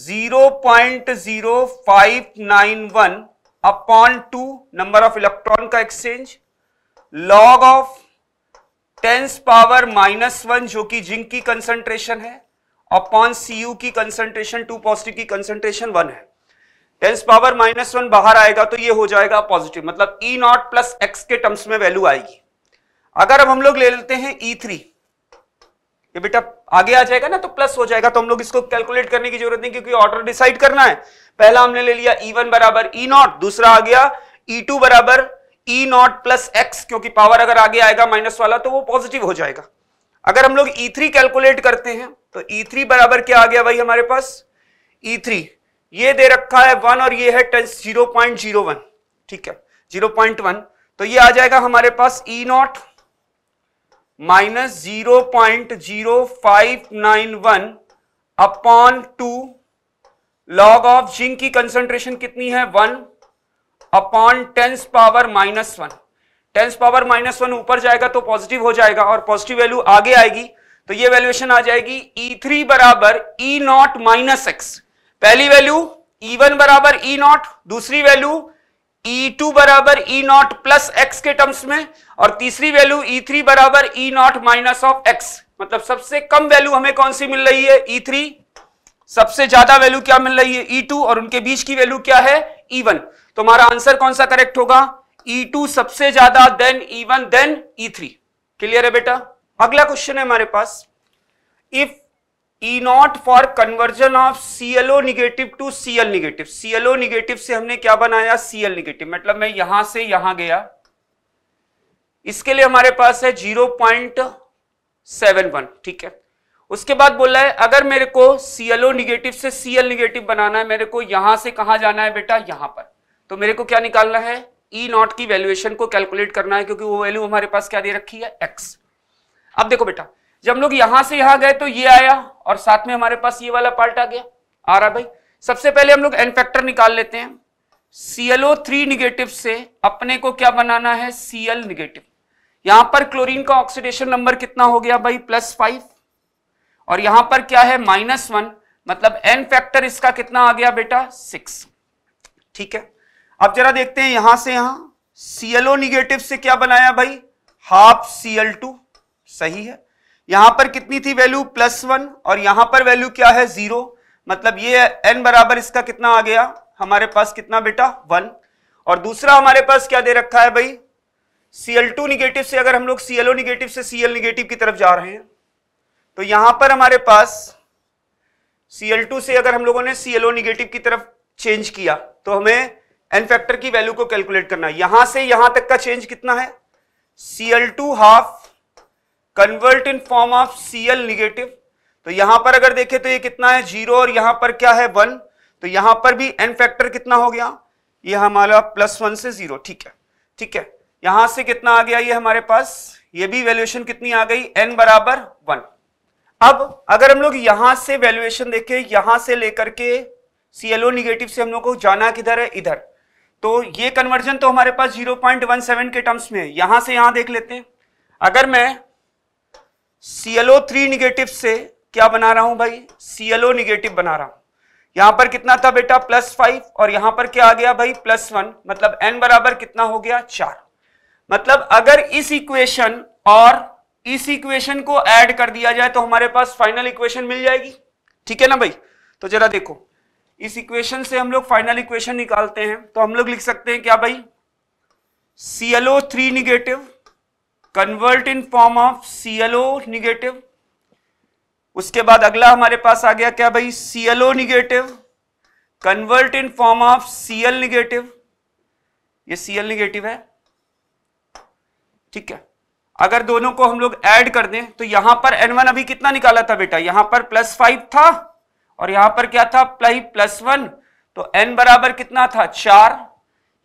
zero point zero five nine one upon two number of electron का exchange log of tense power minus one जो कि जिंक की कंसंट्रेशन है अपॉन सी यू की कंसंट्रेशन टू पॉजिटिव की concentration one है tense power minus one बाहर आएगा तो ये हो जाएगा पॉजिटिव मतलब ई नॉट प्लस एक्स के टर्म्स में वैल्यू आएगी अगर अब हम लोग ले लेते हैं ई e थ्री ये बेटा आगे आ जाएगा ना तो प्लस हो जाएगा तो हम लोग इसको कैलकुलेट करने की जरूरत नहीं क्योंकि ऑर्डर डिसाइड करना है पहला हमने ले लिया ई e वन बराबर ई e नॉट दूसरा आ गया ई टू बराबर ई नॉट प्लस एक्स क्योंकि पावर अगर आगे आएगा माइनस वाला तो वो पॉजिटिव हो जाएगा अगर हम लोग ई थ्री कैलकुलेट करते हैं तो E3 बराबर क्या आ गया भाई हमारे पास E3 ये दे रखा है वन और ये है ten zero point zero one ठीक है जीरो पॉइंट वन तो ये आ जाएगा हमारे पास E e naught minus zero point zero five nine one upon two log of zinc की कंसंट्रेशन कितनी है one upon ten's power minus one ten's power minus one ऊपर जाएगा तो पॉजिटिव हो जाएगा और पॉजिटिव वैल्यू आगे आएगी तो ये वैल्यूएशन आ जाएगी ई e थ्री बराबर ई नॉट माइनस एक्स पहली वैल्यू E1 वन बराबर ई e नॉट दूसरी वैल्यू E2 टू बराबर ई नॉट प्लस एक्स के टर्म्स में और तीसरी वैल्यू E3 थ्री बराबर E naught minus of X मतलब सबसे कम वैल्यू हमें कौन सी मिल रही है ई e थ्री सबसे ज्यादा वैल्यू क्या मिल रही है ई टू और उनके बीच की वैल्यू क्या है ई वन तो हमारा आंसर कौन सा करेक्ट होगा ई टू सबसे ज्यादा then E one then E three clear है बेटा अगला क्वेश्चन है हमारे पास if E naught for conversion of CLO negative to CL negative CLO negative से हमने क्या बनाया सीएल निगेटिव मतलब मैं यहां से यहां गया इसके लिए हमारे पास है जीरो पॉइंट सेवन वन ठीक है उसके बाद बोला है अगर मेरे को सीएलओ निगेटिव से सीएल निगेटिव बनाना है मेरे को यहां से कहां जाना है बेटा यहां पर तो मेरे को क्या निकालना है ई e नॉट की वैल्यूएशन को कैलकुलेट करना है क्योंकि वो वैल्यू हमारे पास क्या दे रखी है एक्स अब देखो बेटा जब लोग यहां से यहां गए तो ये आया और साथ में हमारे पास ये वाला पार्ट आ गया आ रहा भाई सबसे पहले हम लोग एन फैक्टर निकाल लेते हैं सीएलओ थ्री निगेटिव से अपने को क्या बनाना है सीएल निगेटिव यहां पर क्लोरीन का ऑक्सीडेशन नंबर कितना हो गया भाई प्लस फाइव और यहां पर क्या है माइनस वन मतलब एन फैक्टर इसका कितना आ गया बेटा सिक्स ठीक है अब जरा देखते हैं यहां से यहां सीएलओ निगेटिव से क्या बनाया भाई हाफ सीएल टू सही है यहां पर कितनी थी वैल्यू प्लस वन और यहां पर वैल्यू क्या है जीरो मतलब ये एन बराबर इसका कितना आ गया हमारे पास कितना बेटा वन और दूसरा हमारे पास क्या दे रखा है भाई सीएल टू निगेटिव से अगर हम लोग सीएलओ निगेटिव से सीएल निगेटिव की तरफ जा रहे हैं तो यहां पर हमारे पास सीएल टू से अगर हम लोगों ने सीएलओ निगेटिव की तरफ चेंज किया तो हमें एन फैक्टर की वैल्यू को कैलकुलेट करना है यहां से यहां तक का चेंज कितना है CL two half convert in form of CL negative तो यहां पर अगर देखें तो ये कितना है जीरो और यहां पर क्या है वन तो यहां पर भी एन फैक्टर कितना हो गया ये हमारा प्लस वन से जीरो ठीक है ठीक है यहां से कितना आ गया ये हमारे पास ये भी वैल्यूएशन कितनी आ गई एन बराबर वन अब अगर हम लोग यहां से वैल्यूएशन देखें यहां से लेकर के सीएलओ निगेटिव से हम लोग को जाना किधर है इधर तो ये कन्वर्जन तो हमारे पास 0.17 के टर्म्स में है यहां से यहां देख लेते हैं अगर मैं सीएलओ थ्री निगेटिव से क्या बना रहा हूं भाई सीएलओ निगेटिव बना रहा हूं यहां पर कितना था बेटा प्लस फाइव और यहां पर क्या आ गया भाई प्लस वन मतलब एन बराबर कितना हो गया चार मतलब अगर इस इक्वेशन और इस इक्वेशन को ऐड कर दिया जाए तो हमारे पास फाइनल इक्वेशन मिल जाएगी ठीक है ना भाई तो जरा देखो इस इक्वेशन से हम लोग फाइनल इक्वेशन निकालते हैं तो हम लोग लिख सकते हैं क्या भाई CLO three negative convert in form of CLO negative उसके बाद अगला हमारे पास आ गया क्या भाई CLO negative convert in form of CL negative ये सीएल निगेटिव है ठीक है अगर दोनों को हम लोग ऐड कर दें तो यहां पर एन वन अभी कितना निकाला था बेटा यहां पर प्लस फाइव था और यहां पर क्या था प्लस प्लस वन तो एन बराबर कितना था चार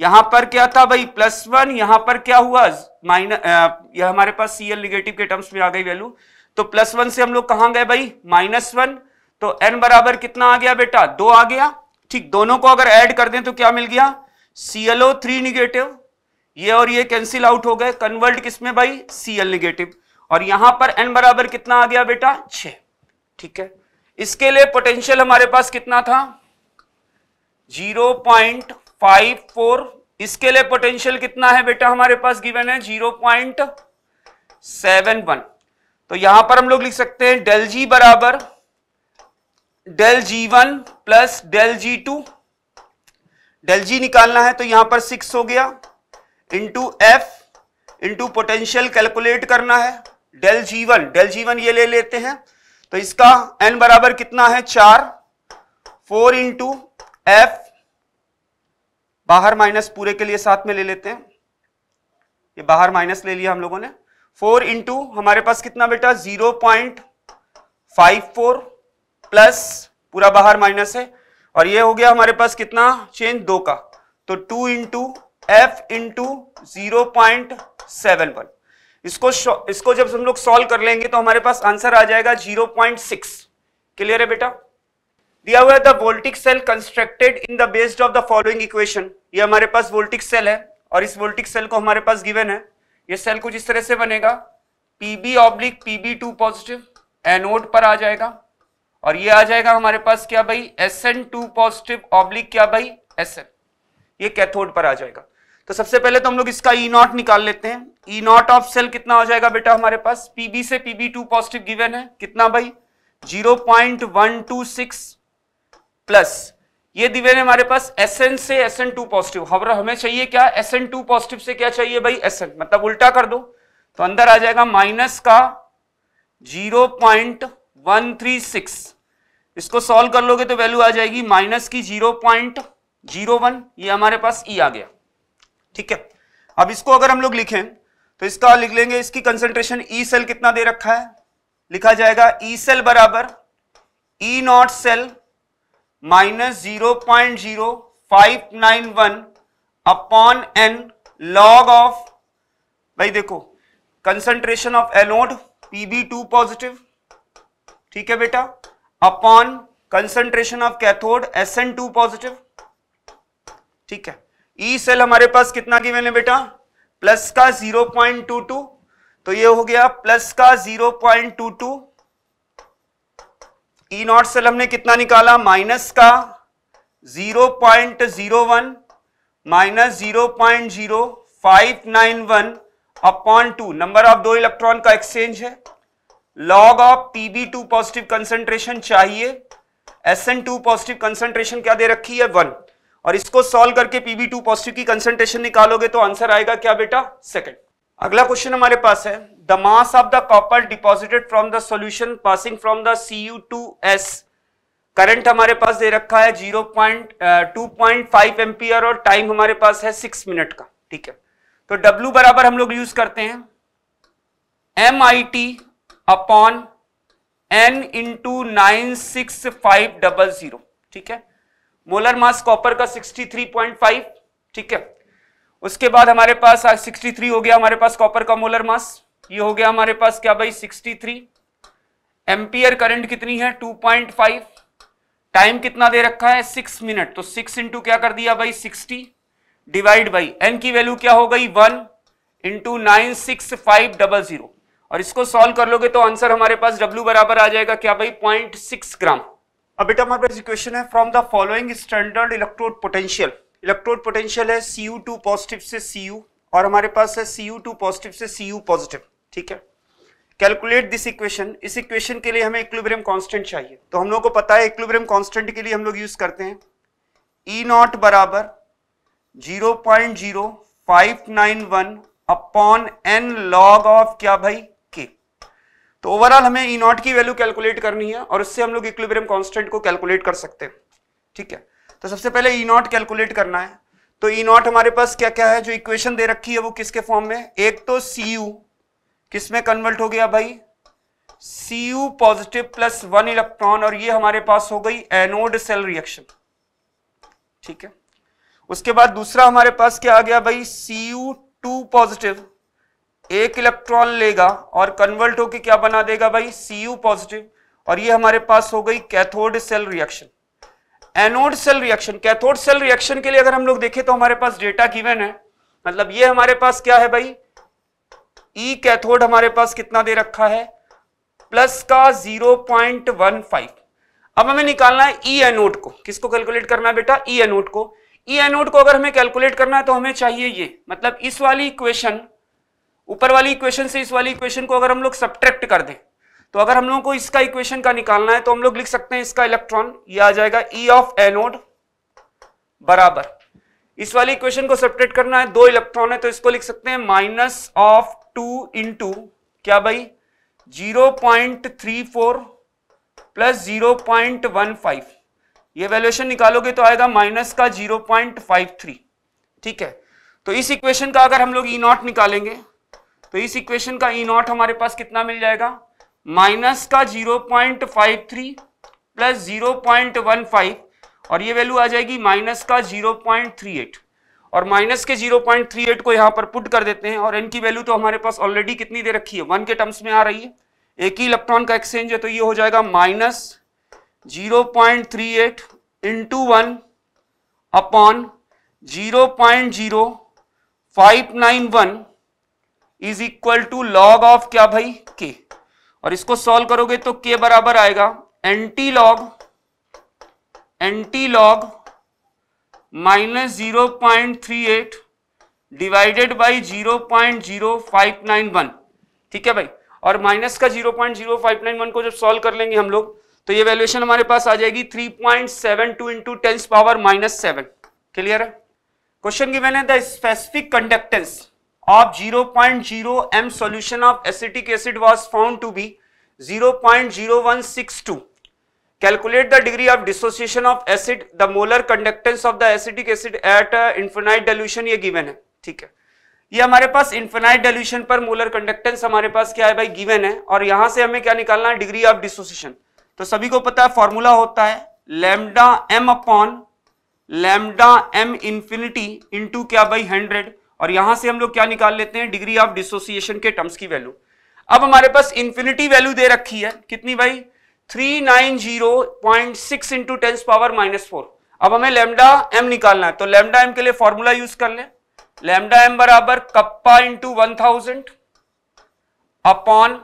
यहां पर क्या था भाई प्लस वन यहां पर क्या हुआ माइनस हमारे पास सी एल निगेटिव के टर्म्स में आ गई वैल्यू तो प्लस वन से हम लोग कहां गए भाई माइनस वन तो एन बराबर कितना आ गया बेटा दो आ गया ठीक दोनों को अगर ऐड कर दें तो क्या मिल गया सीएलओ थ्री निगेटिव ये और ये कैंसिल आउट हो गए कन्वर्ट किसमें भाई सी एल निगेटिव और यहां पर एन बराबर कितना आ गया बेटा छ ठीक है इसके लिए पोटेंशियल हमारे पास कितना था जीरो पॉइंट फाइव फोर इसके लिए पोटेंशियल कितना है बेटा हमारे पास गिवन है जीरो पॉइंट सेवन वन तो यहां पर हम लोग लिख सकते हैं डेल जी बराबर del G one plus del G two del G निकालना है तो यहां पर सिक्स हो गया into F into potential calculate करना है del G one del G one ये ले लेते हैं तो इसका एन बराबर कितना है चार फोर इंटू एफ बाहर माइनस पूरे के लिए साथ में ले लेते हैं ये बाहर माइनस ले लिया हम लोगों ने फोर इंटू हमारे पास कितना बेटा zero point five four plus पूरा बाहर माइनस है और ये हो गया हमारे पास कितना चेंज दो का तो two into F into zero point seven one इसको इसको जब हम लोग सॉल्व कर लेंगे तो हमारे पास आंसर आ जाएगा जीरो पॉइंट सिक्स क्लियर है बेटा दिया हुआ है the voltaic cell constructed in the based of the following equation ये हमारे पास वोल्टिक सेल है और इस वोल्टिक सेल को हमारे पास गिवन है ये सेल कुछ इस तरह से बनेगा PB oblique PB two positive anode पर आ जाएगा और ये आ जाएगा हमारे पास क्या भाई S N two positive oblique क्या भाई एस एन ये कैथोड पर आ जाएगा तो सबसे पहले तो हम लोग इसका ई e नॉट निकाल लेते हैं ई नॉट ऑफ सेल कितना हो जाएगा बेटा हमारे पास पीबी से पीबी टू पॉजिटिव गिवन है कितना भाई zero point one two six plus ये दिवे ने हमारे पास Sn से Sn2 पॉजिटिव खबर हमें चाहिए क्या Sn2 पॉजिटिव से क्या चाहिए भाई Sn मतलब उल्टा कर दो तो अंदर आ जाएगा माइनस का 0.136 इसको सॉल्व कर लोगे तो वैल्यू आ जाएगी माइनस की 0.01 ये हमारे पास ई e आ गया ठीक है अब इसको अगर हम लोग लिखें तो इसका लिख लेंगे इसकी कंसेंट्रेशन ई सेल कितना दे रखा है लिखा जाएगा ई e सेल बराबर E naught cell minus zero point zero five nine one upon N log of भाई देखो concentration of anode PB two positive ठीक है बेटा upon concentration of cathode S N two positive ठीक है ई e सेल हमारे पास कितना की मैंने बेटा प्लस का जीरो पॉइंट टू टू तो ये हो गया प्लस का zero point two two E naught cell हमने कितना निकाला माइनस का 0.01 minus one upon two number of दो इलेक्ट्रॉन का एक्सचेंज है log of PB two positive concentration चाहिए S N two positive concentration क्या दे रखी है वन और इसको सॉल्व करके पीबी टू पॉजिटिव की कंसेंट्रेशन निकालोगे तो आंसर आएगा क्या बेटा सेकेंड अगला क्वेश्चन हमारे पास है mass of the copper deposited from the solution passing from the C U two S current हमारे पास दे रखा है zero point two point five ampere और टाइम हमारे पास है सिक्स मिनट का ठीक है तो डब्ल्यू बराबर हम लोग यूज करते हैं M I T upon N into nine six five double zero ठीक है मोलर मास कॉपर का सिक्सटी थ्री पॉइंट फाइव ठीक है उसके बाद हमारे पास सिक्सटी थ्री हो गया हमारे पास कॉपर का मोलर मास ये हो गया हमारे पास क्या भाई 63 एम्पियर करंट कितनी है 2.5 टाइम कितना दे रखा है 6 मिनट तो 6 इंटू क्या कर दिया भाई 60 डिवाइड बाई एन की वैल्यू क्या हो गई 1 into nine six five double zero और इसको सॉल्व कर लोगे तो आंसर हमारे पास डब्ल्यू बराबर आ जाएगा क्या भाई पॉइंट सिक्स ग्राम अब बेटा हमारे पास इक्वेशन है from the following standard electrode potential electrode potential है सी यू टू पॉजिटिव से सी यू और हमारे पास है सी यू टू पॉजिटिव से सी यू पॉजिटिव ठीक है कैलकुलेट दिस इक्वेशन इस इक्वेशन के लिए हमें इक्विलिब्रियम कांस्टेंट चाहिए तो हम लोग को पता है इक्विलिब्रियम कांस्टेंट के लिए हम लोग यूज करते हैं ई e नॉट बराबर zero point zero five nine one upon N log of क्या भाई के तो ओवरऑल हमें ई e नॉट की वैल्यू कैलकुलेट करनी है और उससे हम लोग इक्विलिब्रियम कांस्टेंट को कैलकुलेट कर सकते हैं ठीक है तो सबसे पहले ई नॉट कैलकुलेट करना है तो ई e नॉट हमारे पास क्या क्या है जो इक्वेशन दे रखी है वो किसके फॉर्म में एक तो सी यू किस में कन्वर्ट हो गया भाई C U positive plus one electron और ये हमारे पास हो गई एनोड सेल रिएक्शन ठीक है उसके बाद दूसरा हमारे पास क्या आ गया भाई सी यू टू पॉजिटिव एक इलेक्ट्रॉन लेगा और कन्वर्ट होके क्या बना देगा भाई सी यू पॉजिटिव और ये हमारे पास हो गई cathode cell reaction anode cell reaction cathode cell reaction के लिए अगर हम लोग देखें तो हमारे पास डेटा गिवन है मतलब ये हमारे पास क्या है भाई ई e कैथोड हमारे पास कितना दे रखा है प्लस का 0.15 अब हमें निकालना है ई e एनोड को किसको कैलकुलेट करना है बेटा ई e एनोड को ई e एनोड को अगर हमें कैलकुलेट करना है तो हमें चाहिए ये मतलब इस वाली इक्वेशन ऊपर वाली इक्वेशन से इस वाली इक्वेशन को अगर हम लोग सब्ट्रैक्ट कर दें तो अगर हम लोगों को इसका इक्वेशन का निकालना है तो हम लोग लिख सकते हैं इसका इलेक्ट्रॉन ये आ जाएगा ई ऑफ एनोड बराबर इस वाली इक्वेशन को सब्ट्रेक्ट करना है दो इलेक्ट्रॉन है तो इसको लिख सकते हैं माइनस ऑफ टू इंटू क्या भाई zero point three four plus zero point one five ये वैल्यूएशन निकालोगे तो आएगा माइनस का जीरो पॉइंट फाइव थ्री ठीक है तो इस इक्वेशन का अगर हम लोग ई e नॉट निकालेंगे तो इस इक्वेशन का ई e नॉट हमारे पास कितना मिल जाएगा माइनस का zero point five three plus zero point one five और ये वैल्यू आ जाएगी माइनस का जीरो पॉइंट थ्री एट और माइनस के 0.38 को यहां पर पुट कर देते हैं और एन की वैल्यू तो हमारे पास ऑलरेडी कितनी दे रखी है वन के टर्म्स में आ रही है एक ही इलेक्ट्रॉन का एक्सचेंज है तो ये हो जाएगा minus zero point three eight into one upon zero point zero five nine one is equal to log of क्या भाई के और इसको सॉल्व करोगे तो के बराबर आएगा anti log anti log minus zero point three eight divided by zero point zero five nine one ठीक है भाई और माइनस का zero point zero five nine one को जब सॉल्व कर लेंगे हम लोग तो ये वैल्यूएशन हमारे पास आ जाएगी three point seven two into tense power minus seven clear है क्वेश्चन की मैंने the specific conductance of zero point zero M solution of acetic acid was found to be zero point zero one six two calculate the degree of dissociation of acid the molar conductance of the acidic acid at infinite dilution ये given है ठीक है ये हमारे पास infinite dilution पर molar conductance हमारे पास क्या है भाई गिवन है और यहां से हमें क्या निकालना है डिग्री ऑफ डिसोसिएशन तो सभी को पता है फॉर्मूला होता है lambda M upon lambda M infinity into क्या भाई हंड्रेड और यहां से हम लोग क्या निकाल लेते हैं डिग्री ऑफ डिसोसिएशन के टर्म्स की वैल्यू अब हमारे पास इंफिनिटी वैल्यू दे रखी है कितनी भाई three nine zero point six into tense power minus four अब हमें लेमडा एम निकालना है तो लेमडा एम के लिए फॉर्मूला यूज कर लें लेमडा एम बराबर kappa into one thousand upon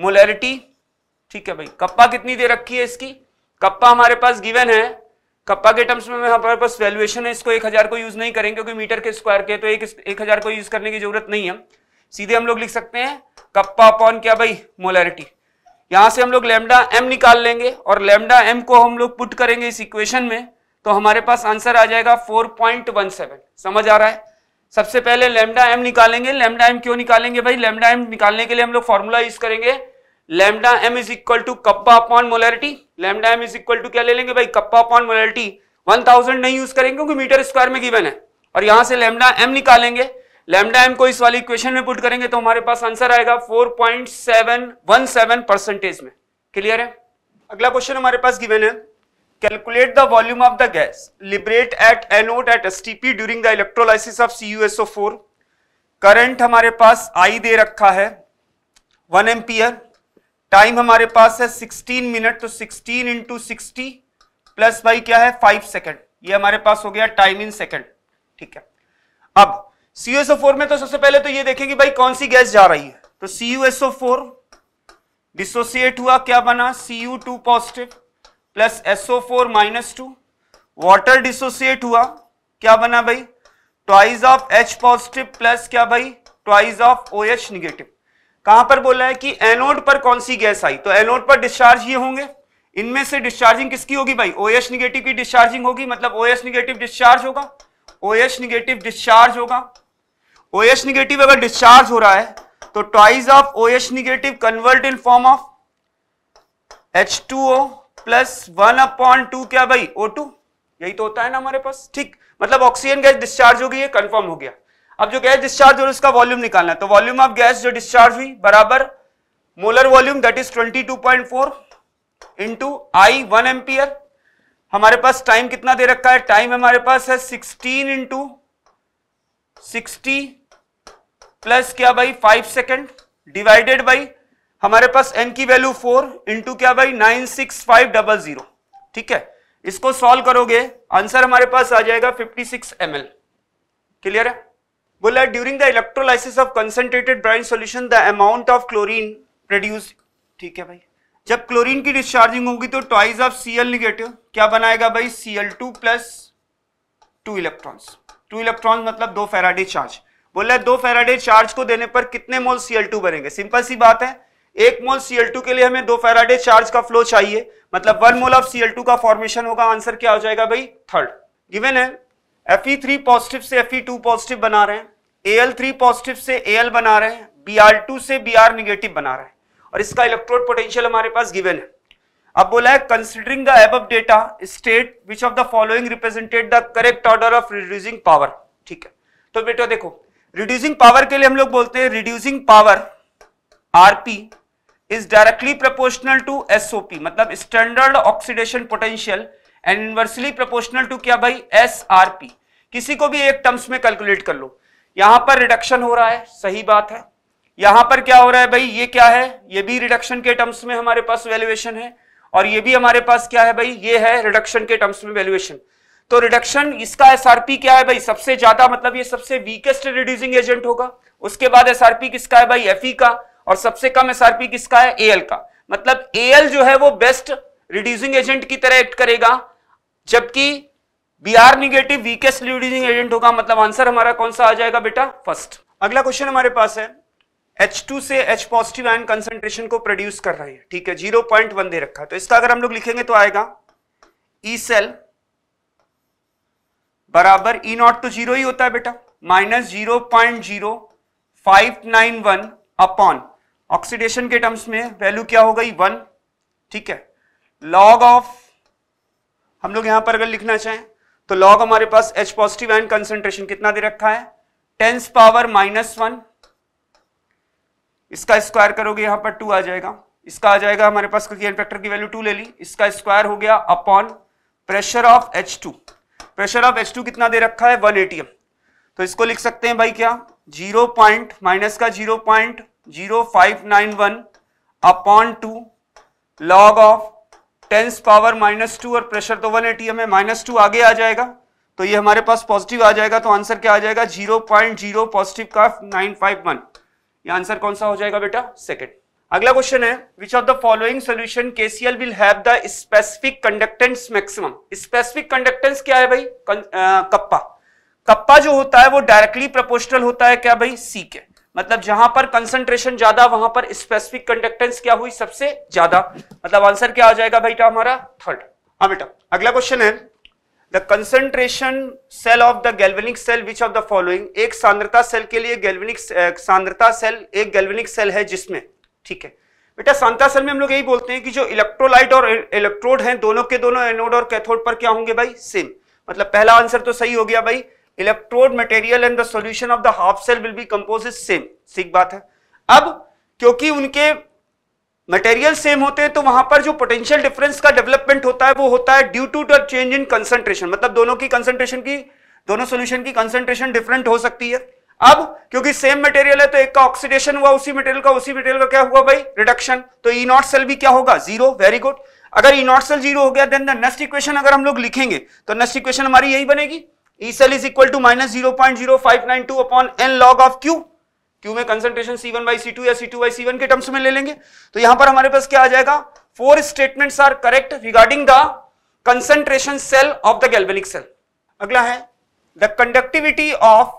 molarity ठीक है भाई कप्पा कितनी दे रखी है इसकी कप्पा हमारे पास गिवन है कप्पा के टर्म्स में हमारे पास वैल्यूएशन है इसको एक हजार को यूज नहीं करेंगे क्योंकि मीटर के स्क्वायर के तो एक, एक हजार को यूज करने की जरूरत नहीं है सीधे हम लोग लिख सकते हैं कप्पा अपॉन क्या भाई मोलैरिटी यहां से हम लोग लेमडा एम निकाल लेंगे और लेमडा एम को हम लोग पुट करेंगे इस इक्वेशन में तो हमारे पास आंसर आ जाएगा 4.17 समझ आ रहा है सबसे पहले लेमडा एम निकालेंगे लेमडा एम क्यों निकालेंगे भाई लेमडा एम निकालने के लिए हम लोग फॉर्मूला यूज करेंगे lambda M is equal to kappa upon molarity lambda M is equal to क्या ले लेंगे भाई कप्पा अपॉन मोलरिटी थाउजेंड नहीं यूज करेंगे क्योंकि मीटर स्क्वायर में गिवन है और यहां से लेमडा एम निकालेंगे लेमडा एम को इस वाली इक्वेशन में पुट करेंगे तो हमारे पास आंसर आएगा 4.717 परसेंटेज में क्लियर है अगला क्वेश्चन हमारे पास गिवन है calculate the volume of the gas liberate at anode at STP during the electrolysis of CuSO4 current हमारे पास आई दे रखा है वन एम्पियर टाइम हमारे पास है 16 मिनट तो 16 इंटू सिक्सटी प्लस भाई क्या है 5 सेकंड ये हमारे पास हो गया टाइम इन सेकंड ठीक है अब सीएसओ फोर में तो सबसे पहले तो ये देखेंगे भाई कौन सी गैस जा रही है तो C U SO four dissociate हुआ क्या बना C U two positive plus SO four minus two water dissociate हुआ क्या बना भाई twice of H positive plus क्या भाई twice of O H negative कहां पर बोला है कि एनोड पर कौन सी गैस आई तो एनोड पर डिस्चार्ज ये होंगे इनमें से डिस्चार्जिंग किसकी होगी भाई ओ एच निगेटिव की डिस्चार्जिंग होगी मतलब ओ एच निगेटिव डिस्चार्ज होगा ओ एच निगेटिव डिस्चार्ज होगा ओ एच निगेटिव अगर डिस्चार्ज हो रहा है तो twice of O H negative convert in form of H two O plus one upon two क्या भाई ओ टू यही तो होता है ना हमारे पास ठीक मतलब ऑक्सीजन गैस डिस्चार्ज हो गई है कंफर्म हो गया अब जो गैस डिस्चार्ज हो रहा है उसका वॉल्यूम निकालना है तो वॉल्यूम ऑफ गैस जो डिस्चार्ज हुई बराबर molar volume that is twenty two point in two I one ampere हमारे पास टाइम कितना दे रखा है टाइम हमारे पास है सिक्सटीन इंटू सिक्सटी प्लस क्या भाई फाइव सेकेंड डिवाइडेड बाई हमारे पास एन की वैल्यू फोर इंटू क्या भाई nine six five double zero ठीक है इसको सॉल्व करोगे आंसर हमारे पास आ जाएगा फिफ्टी सिक्स एम क्लियर है बोला during the electrolysis of concentrated brine solution the amount of chlorine produce ठीक है भाई जब क्लोरीन की डिस्चार्जिंग होगी तो ट्वाइस ऑफ सीएल निगेटिव क्या बनाएगा भाई CL two plus two electrons two electron मतलब दो फेराडे चार्ज बोले दो फेराडे चार्ज को देने पर कितने मोल सीएल टू बनेंगे सिंपल सी बात है एक मोल सीएल टू के लिए हमें दो फेराडे चार्ज का फ्लो चाहिए मतलब one mole of CL two का फॉर्मेशन होगा आंसर क्या हो जाएगा भाई थर्ड गिवेन है एफ थ्री पॉजिटिव से एफ टू पॉजिटिव बना रहे हैं ए थ्री पॉजिटिव से Al बना रहे हैं बी टू से Br निगेटिव बना रहे हैं और इसका इलेक्ट्रोड पोटेंशियल हमारे पास गिवेन है अब बोला है considering the above data state which of the following represented the correct order of reducing power ठीक है तो बेटा देखो रिड्यूसिंग पावर के लिए हम लोग बोलते हैं reducing power RP is directly proportional to SOP मतलब standard oxidation potential and inversely proportional to क्या भाई एस आर पी किसी को भी एक टर्म्स में कैलकुलेट कर लो यहां पर रिडक्शन हो रहा है सही बात है यहां पर क्या हो रहा है भाई ये क्या है ये भी रिडक्शन के टर्म्स में हमारे पास वैल्यूएशन है और ये भी हमारे पास क्या है भाई ये है रिडक्शन के टर्म्स में वैल्यूएशन तो रिडक्शन इसका एसआरपी क्या है भाई सबसे ज्यादा मतलब ये सबसे वीकेस्ट रिड्यूसिंग एजेंट होगा उसके बाद एसआरपी किसका है भाई एफ का और सबसे कम एसआरपी किसका है एएल का मतलब एएल जो है वो बेस्ट रिड्यूसिंग एजेंट की तरह एक्ट करेगा जबकि B R negative weakest reducing agent होगा मतलब आंसर हमारा कौन सा आ जाएगा बेटा फर्स्ट अगला क्वेश्चन हमारे पास है H2 से H पॉजिटिव आयन कंसेंट्रेशन को प्रोड्यूस कर रहे हैं ठीक है जीरो पॉइंट वन दे रखा है तो इसका अगर हम लोग लिखेंगे तो आएगा ई e सेल बराबर ई e नॉट तो जीरो ही होता है बेटा minus zero point zero five nine one upon oxidation के टर्म्स में वैल्यू क्या हो गई वन ठीक है लॉग ऑफ हम लोग यहां पर अगर लिखना चाहें तो लॉग हमारे पास H पॉजिटिव आयन कंसेंट्रेशन कितना दे रखा है टेंस पावर माइनस वन इसका स्क्वायर करोगे यहां पर टू आ जाएगा इसका आ जाएगा हमारे पास क्योंकि फैक्टर की वैल्यू टू ले ली इसका स्क्वायर हो गया upon pressure of H two pressure of H two कितना दे रखा है वन एटीएम तो इसको लिख सकते हैं भाई क्या जीरो पॉइंट माइनस का zero point zero five nine one upon two log of tense power minus two और प्रेशर तो वन एटीएम है माइनस टू आगे आ जाएगा तो ये हमारे पास पॉजिटिव आ जाएगा तो आंसर क्या आ जाएगा जीरो पॉइंट जीरो पॉजिटिव का नाइन फाइव वन ये आंसर कौन सा हो जाएगा बेटा सेकेंड अगला क्वेश्चन है which of the following solution KCl will have the specific conductance maximum specific conductance क्या है भाई कप्पा कप्पा जो होता है वो डायरेक्टली प्रोपोर्शनल होता है क्या भाई सी के मतलब जहां पर कंसंट्रेशन ज्यादा वहां पर स्पेसिफिक कंडक्टेंस क्या हुई सबसे ज्यादा मतलब आंसर क्या आ जाएगा बेटा हमारा थर्ड हाँ बेटा अगला क्वेश्चन है the concentration cell of the galvanic cell which of the following एक सांद्रता सेल के लिए गैल्वेनिक सांद्रता सेल एक गैल्वेनिक सेल है जिसमें ठीक है बेटा सांद्रता सेल में हम लोग यही बोलते हैं कि जो इलेक्ट्रोलाइट और इलेक्ट्रोड हैं दोनों के दोनों एनोड और कैथोड पर क्या होंगे भाई सेम मतलब पहला आंसर तो सही हो गया भाई electrode material and the solution of the half cell will be compose is same सीख बात है अब क्योंकि उनके मटेरियल सेम होते हैं तो वहां पर जो पोटेंशियल डिफरेंस का डेवलपमेंट होता है वो होता है due to the change in concentration मतलब दोनों की कंसंट्रेशन की दोनों सोल्यूशन की कंसंट्रेशन डिफरेंट हो सकती है अब क्योंकि सेम मटेरियल है तो एक का ऑक्सीडेशन हुआ उसी मटेरियल का उसी मटेरियल का क्या हुआ भाई रिडक्शन तो ई नॉट सेल भी क्या होगा जीरो वेरी गुड अगर ई नॉट सेल जीरो हो गया देन द नेक्स्ट इक्वेशन अगर हम लोग लिखेंगे तो नेक्स्ट इक्वेशन हमारी यही बनेगी E cell is equal to minus zero point zero five nine two upon N log of Q Q में concentration C one by C two या C two by C one के terms में ले लेंगे तो यहां पर हमारे पास क्या आ जाएगा four statements are correct regarding the concentration cell of the galvanic cell अगला है the conductivity of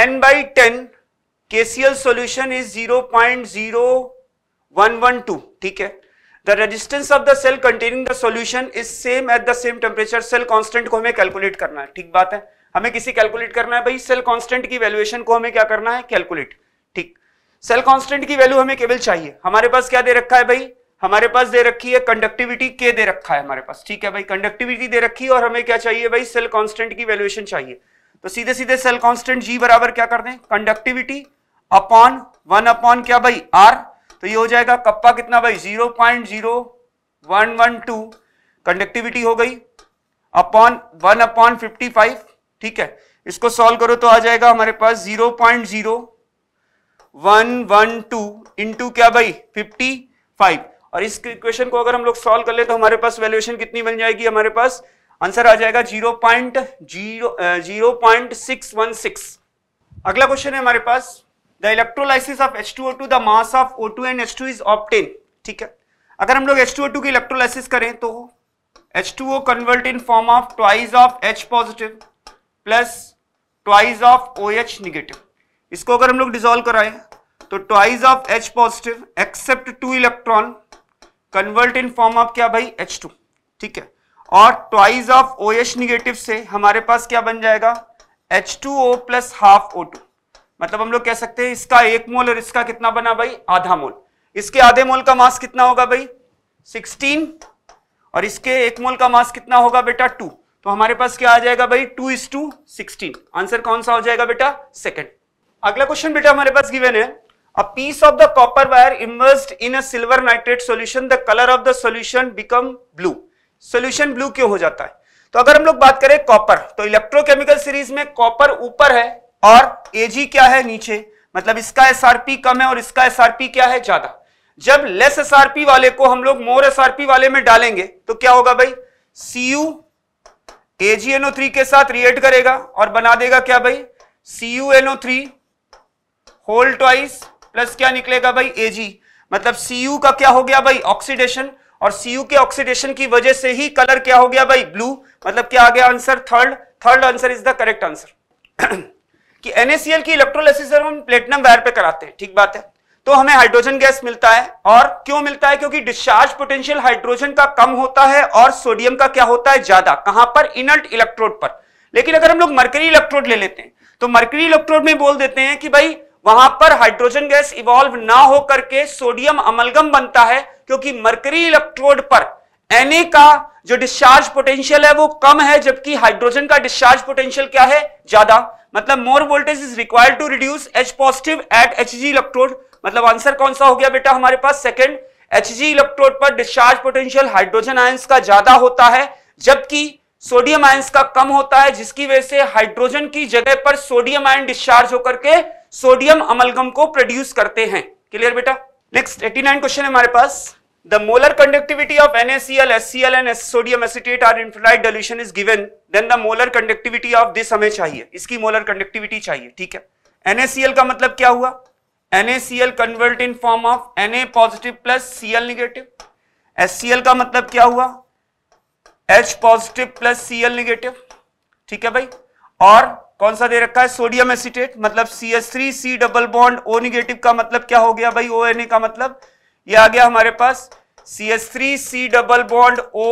N by ten KCl solution is zero point zero one one two ठीक है the resistance of the cell containing the solution is same at the same temperature cell constant को हमें calculate करना है ठीक बात है हमें किसी कैलकुलेट करना है भाई सेल कॉन्स्टेंट की वैल्यूएशन को हमें क्या करना है कैलकुलेट ठीक सेल कांस्टेंट की वैल्यू हमें केवल चाहिए हमारे पास क्या दे रखा है भाई हमारे पास दे रखी है कंडक्टिविटी के दे रखा है हमारे पास ठीक है भाई कंडक्टिविटी दे रखी है और हमें क्या चाहिए भाई सेल कांस्टेंट की वैल्यूएशन चाहिए तो सीधे सीधे सेल कांस्टेंट जी बराबर क्या कर दें कंडक्टिविटी अपॉन वन अपॉन क्या भाई आर तो ये हो जाएगा कप्पा कितना भाई zero point zero one one two conductivity हो गई upon one upon fifty five ठीक है इसको सॉल्व करो तो आ जाएगा हमारे पास zero point zero one one two into क्या भाई फिफ्टी फाइव और इस इक्वेशन को अगर हम लोग सॉल्व कर ले तो हमारे पास वैल्यूएशन कितनी बन जाएगी हमारे पास आंसर आ जाएगा zero point zero zero point six one six अगला क्वेश्चन है हमारे पास the electrolysis of H two O two the mass of O two and H two is obtain ठीक है अगर हम लोग एच टू ओ टू की इलेक्ट्रोलाइसिस करें तो H two O convert in form of twice of H positive plus twice of O H negative इसको अगर हम लोग डिजोल्व कराए तो twice of H positive accept two electron convert in form of क्या भाई टू ठीक है और ट्वाइस ऑफ एच निगेटिव से हमारे पास क्या बन जाएगा H two O plus half O two मतलब हम लोग कह सकते हैं इसका एक मोल और इसका कितना बना भाई आधा मोल इसके आधे मोल का मास कितना होगा भाई 16 और इसके एक मोल का मास कितना होगा बेटा 2 तो हमारे पास क्या आ जाएगा भाई 2 इज टू सिक्सटीन आंसर कौन सा हो जाएगा बेटा सेकेंड अगला क्वेश्चन बेटा हमारे पास गिवन है a piece of the copper wire immersed in a silver nitrate solution the colour of the solution become blue solution blue क्यों हो जाता है तो अगर हम लोग बात करें कॉपर तो इलेक्ट्रोकेमिकल सीरीज में कॉपर ऊपर है और एजी क्या है नीचे मतलब इसका एसआरपी कम है और इसका एसआरपी क्या है ज्यादा जब लेस एसआरपी वाले को हम लोग मोर एसआरपी वाले में डालेंगे तो क्या होगा भाई सी यू एजीएनओ थ्री के साथ रिएट करेगा और बना देगा क्या भाई C U NO three whole twice plus क्या निकलेगा भाई एजी मतलब सीयू का क्या हो गया भाई ऑक्सीडेशन और सीयू के ऑक्सीडेशन की वजह से ही कलर क्या हो गया भाई ब्लू मतलब क्या आ गया answer third third answer is the correct answer कि NaCl की इलेक्ट्रोलाइसिस हम प्लेटिनम वायर पे कराते हैं ठीक बात है तो हमें हाइड्रोजन गैस मिलता है और क्यों मिलता है क्योंकि डिस्चार्ज पोटेंशियल हाइड्रोजन का कम होता है और सोडियम का क्या होता है ज्यादा कहां पर इनर्ट इलेक्ट्रोड पर लेकिन अगर हम लोग मर्करी इलेक्ट्रोड ले लेते हैं तो मर्करी इलेक्ट्रोड में बोल देते हैं कि भाई वहां पर हाइड्रोजन गैस इवॉल्व ना होकर के सोडियम अमलगम बनता है क्योंकि मरकरी इलेक्ट्रोड पर Na का जो डिस्चार्ज पोटेंशियल है वो कम है जबकि हाइड्रोजन का डिस्चार्ज पोटेंशियल क्या है ज्यादा मतलब more voltage is required to reduce H positive at H electrode मतलब आंसर कौन सा हो गया बेटा हमारे पास सेकेंड एच जी इलेक्ट्रोड पर डिस्चार्ज पोटेंशियल हाइड्रोजन आयंस का ज्यादा होता है जबकि सोडियम आयंस का कम होता है जिसकी वजह से हाइड्रोजन की जगह पर सोडियम आयन डिस्चार्ज होकर के सोडियम अमलगम को प्रोड्यूस करते हैं क्लियर बेटा नेक्स्ट एटी क्वेश्चन हमारे पास the molar conductivity of NaCl S C L N S sodium acetate are infinite dilution is given then the molar conductivity of this हमें चाहिए इसकी मोलर कंडक्टिविटी चाहिए ठीक है एनएसीएल का मतलब क्या हुआ NaCl convert in form of Na positive plus Cl negative. HCl का मतलब क्या हुआ H positive plus Cl negative. ठीक है भाई और कौन सा दे रखा है सोडियम एसिटेट मतलब C S three C double bond O negative का मतलब क्या हो गया भाई ओ एन ए का मतलब ये आ गया हमारे पास C S three C double bond O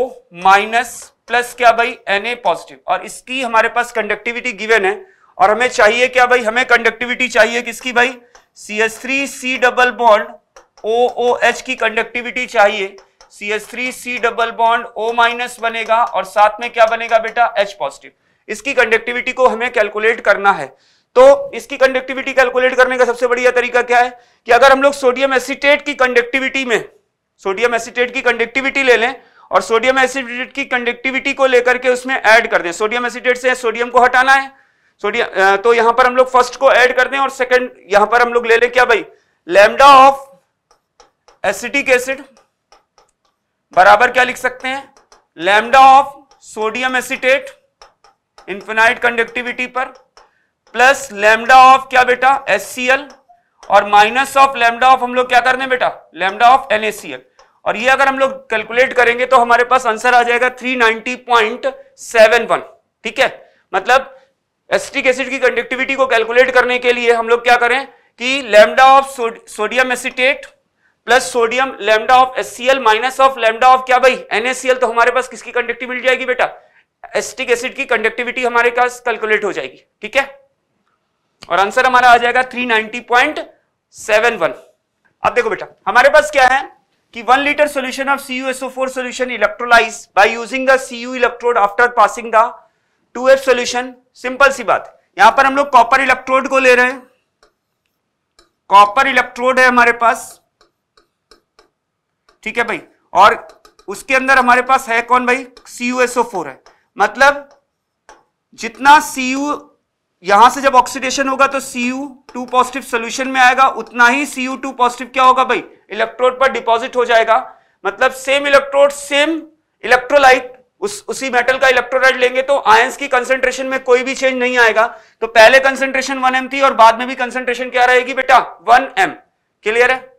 minus plus क्या भाई एन ए पॉजिटिव और इसकी हमारे पास कंडक्टिविटी गिवेन है और हमें चाहिए क्या भाई हमें कंडक्टिविटी चाहिए किसकी भाई C S three C double bond O O H की कंडक्टिविटी चाहिए C S three C double bond O minus बनेगा और साथ में क्या बनेगा बेटा एच पॉजिटिव इसकी कंडक्टिविटी को हमें कैलकुलेट करना है तो इसकी कंडक्टिविटी कैलकुलेट करने का सबसे बढ़िया तरीका क्या है कि अगर हम लोग सोडियम एसिटेट की कंडक्टिविटी में सोडियम एसिटेट की कंडक्टिविटी ले लें और सोडियम एसिडेट की कंडक्टिविटी को लेकर के उसमें ऐड कर दें सोडियम एसिडेट से सोडियम को हटाना है सोडियम तो यहां पर हम लोग फर्स्ट को ऐड कर दें और सेकंड यहां पर हम लोग ले लें क्या भाई लेमडा ऑफ एसिटिक एसिड बराबर क्या लिख सकते हैं lambda of sodium acetate infinite conductivity पर प्लस लेमडा ऑफ क्या बेटा एस और माइनस ऑफ लेमडा ऑफ हम लोग क्या करने बेटा लेमडा ऑफ एन और ये अगर हम लोग कैलकुलेट करेंगे तो हमारे पास आंसर आ जाएगा 390.71 ठीक है मतलब एसिटिक एसिड की कंडक्टिविटी को कैलकुलेट करने के लिए हम लोग क्या करें कि lambda of sodium acetate plus sodium lambda of S minus of lambda of क्या भाई एनएसीएल तो हमारे पास किसकी कंडक्टिविटी मिल जाएगी बेटा एसिटिक एसिड की कंडक्टिविटी हमारे पास कैलकुलेट हो जाएगी ठीक है और आंसर हमारा आ जाएगा 390.71 अब देखो बेटा हमारे पास क्या है कि one litre solution of C U four solution electrolyse by using the C U electrode after passing the two F solution simple सी बात यहां पर हम लोग कॉपर इलेक्ट्रोड को ले रहे हैं कॉपर इलेक्ट्रोड है हमारे पास ठीक है भाई और उसके अंदर हमारे पास है कौन भाई सी यू एसओ फोर है मतलब जितना सी यू यहां से जब ऑक्सीडेशन होगा तो C U two positive solution में आएगा उतना ही सी यू टू पॉजिटिव क्या होगा भाई इलेक्ट्रोड पर डिपॉजिट हो जाएगा मतलब सेम इलेक्ट्रोड सेम इलेक्ट्रोलाइट उस उसी मेटल का इलेक्ट्रोलाइट लेंगे तो आयंस की कंसेंट्रेशन में कोई भी चेंज नहीं आएगा तो पहले कंसेंट्रेशन 1m थी और बाद में भी कंसेंट्रेशन क्या रहेगी बेटा 1m क्लियर है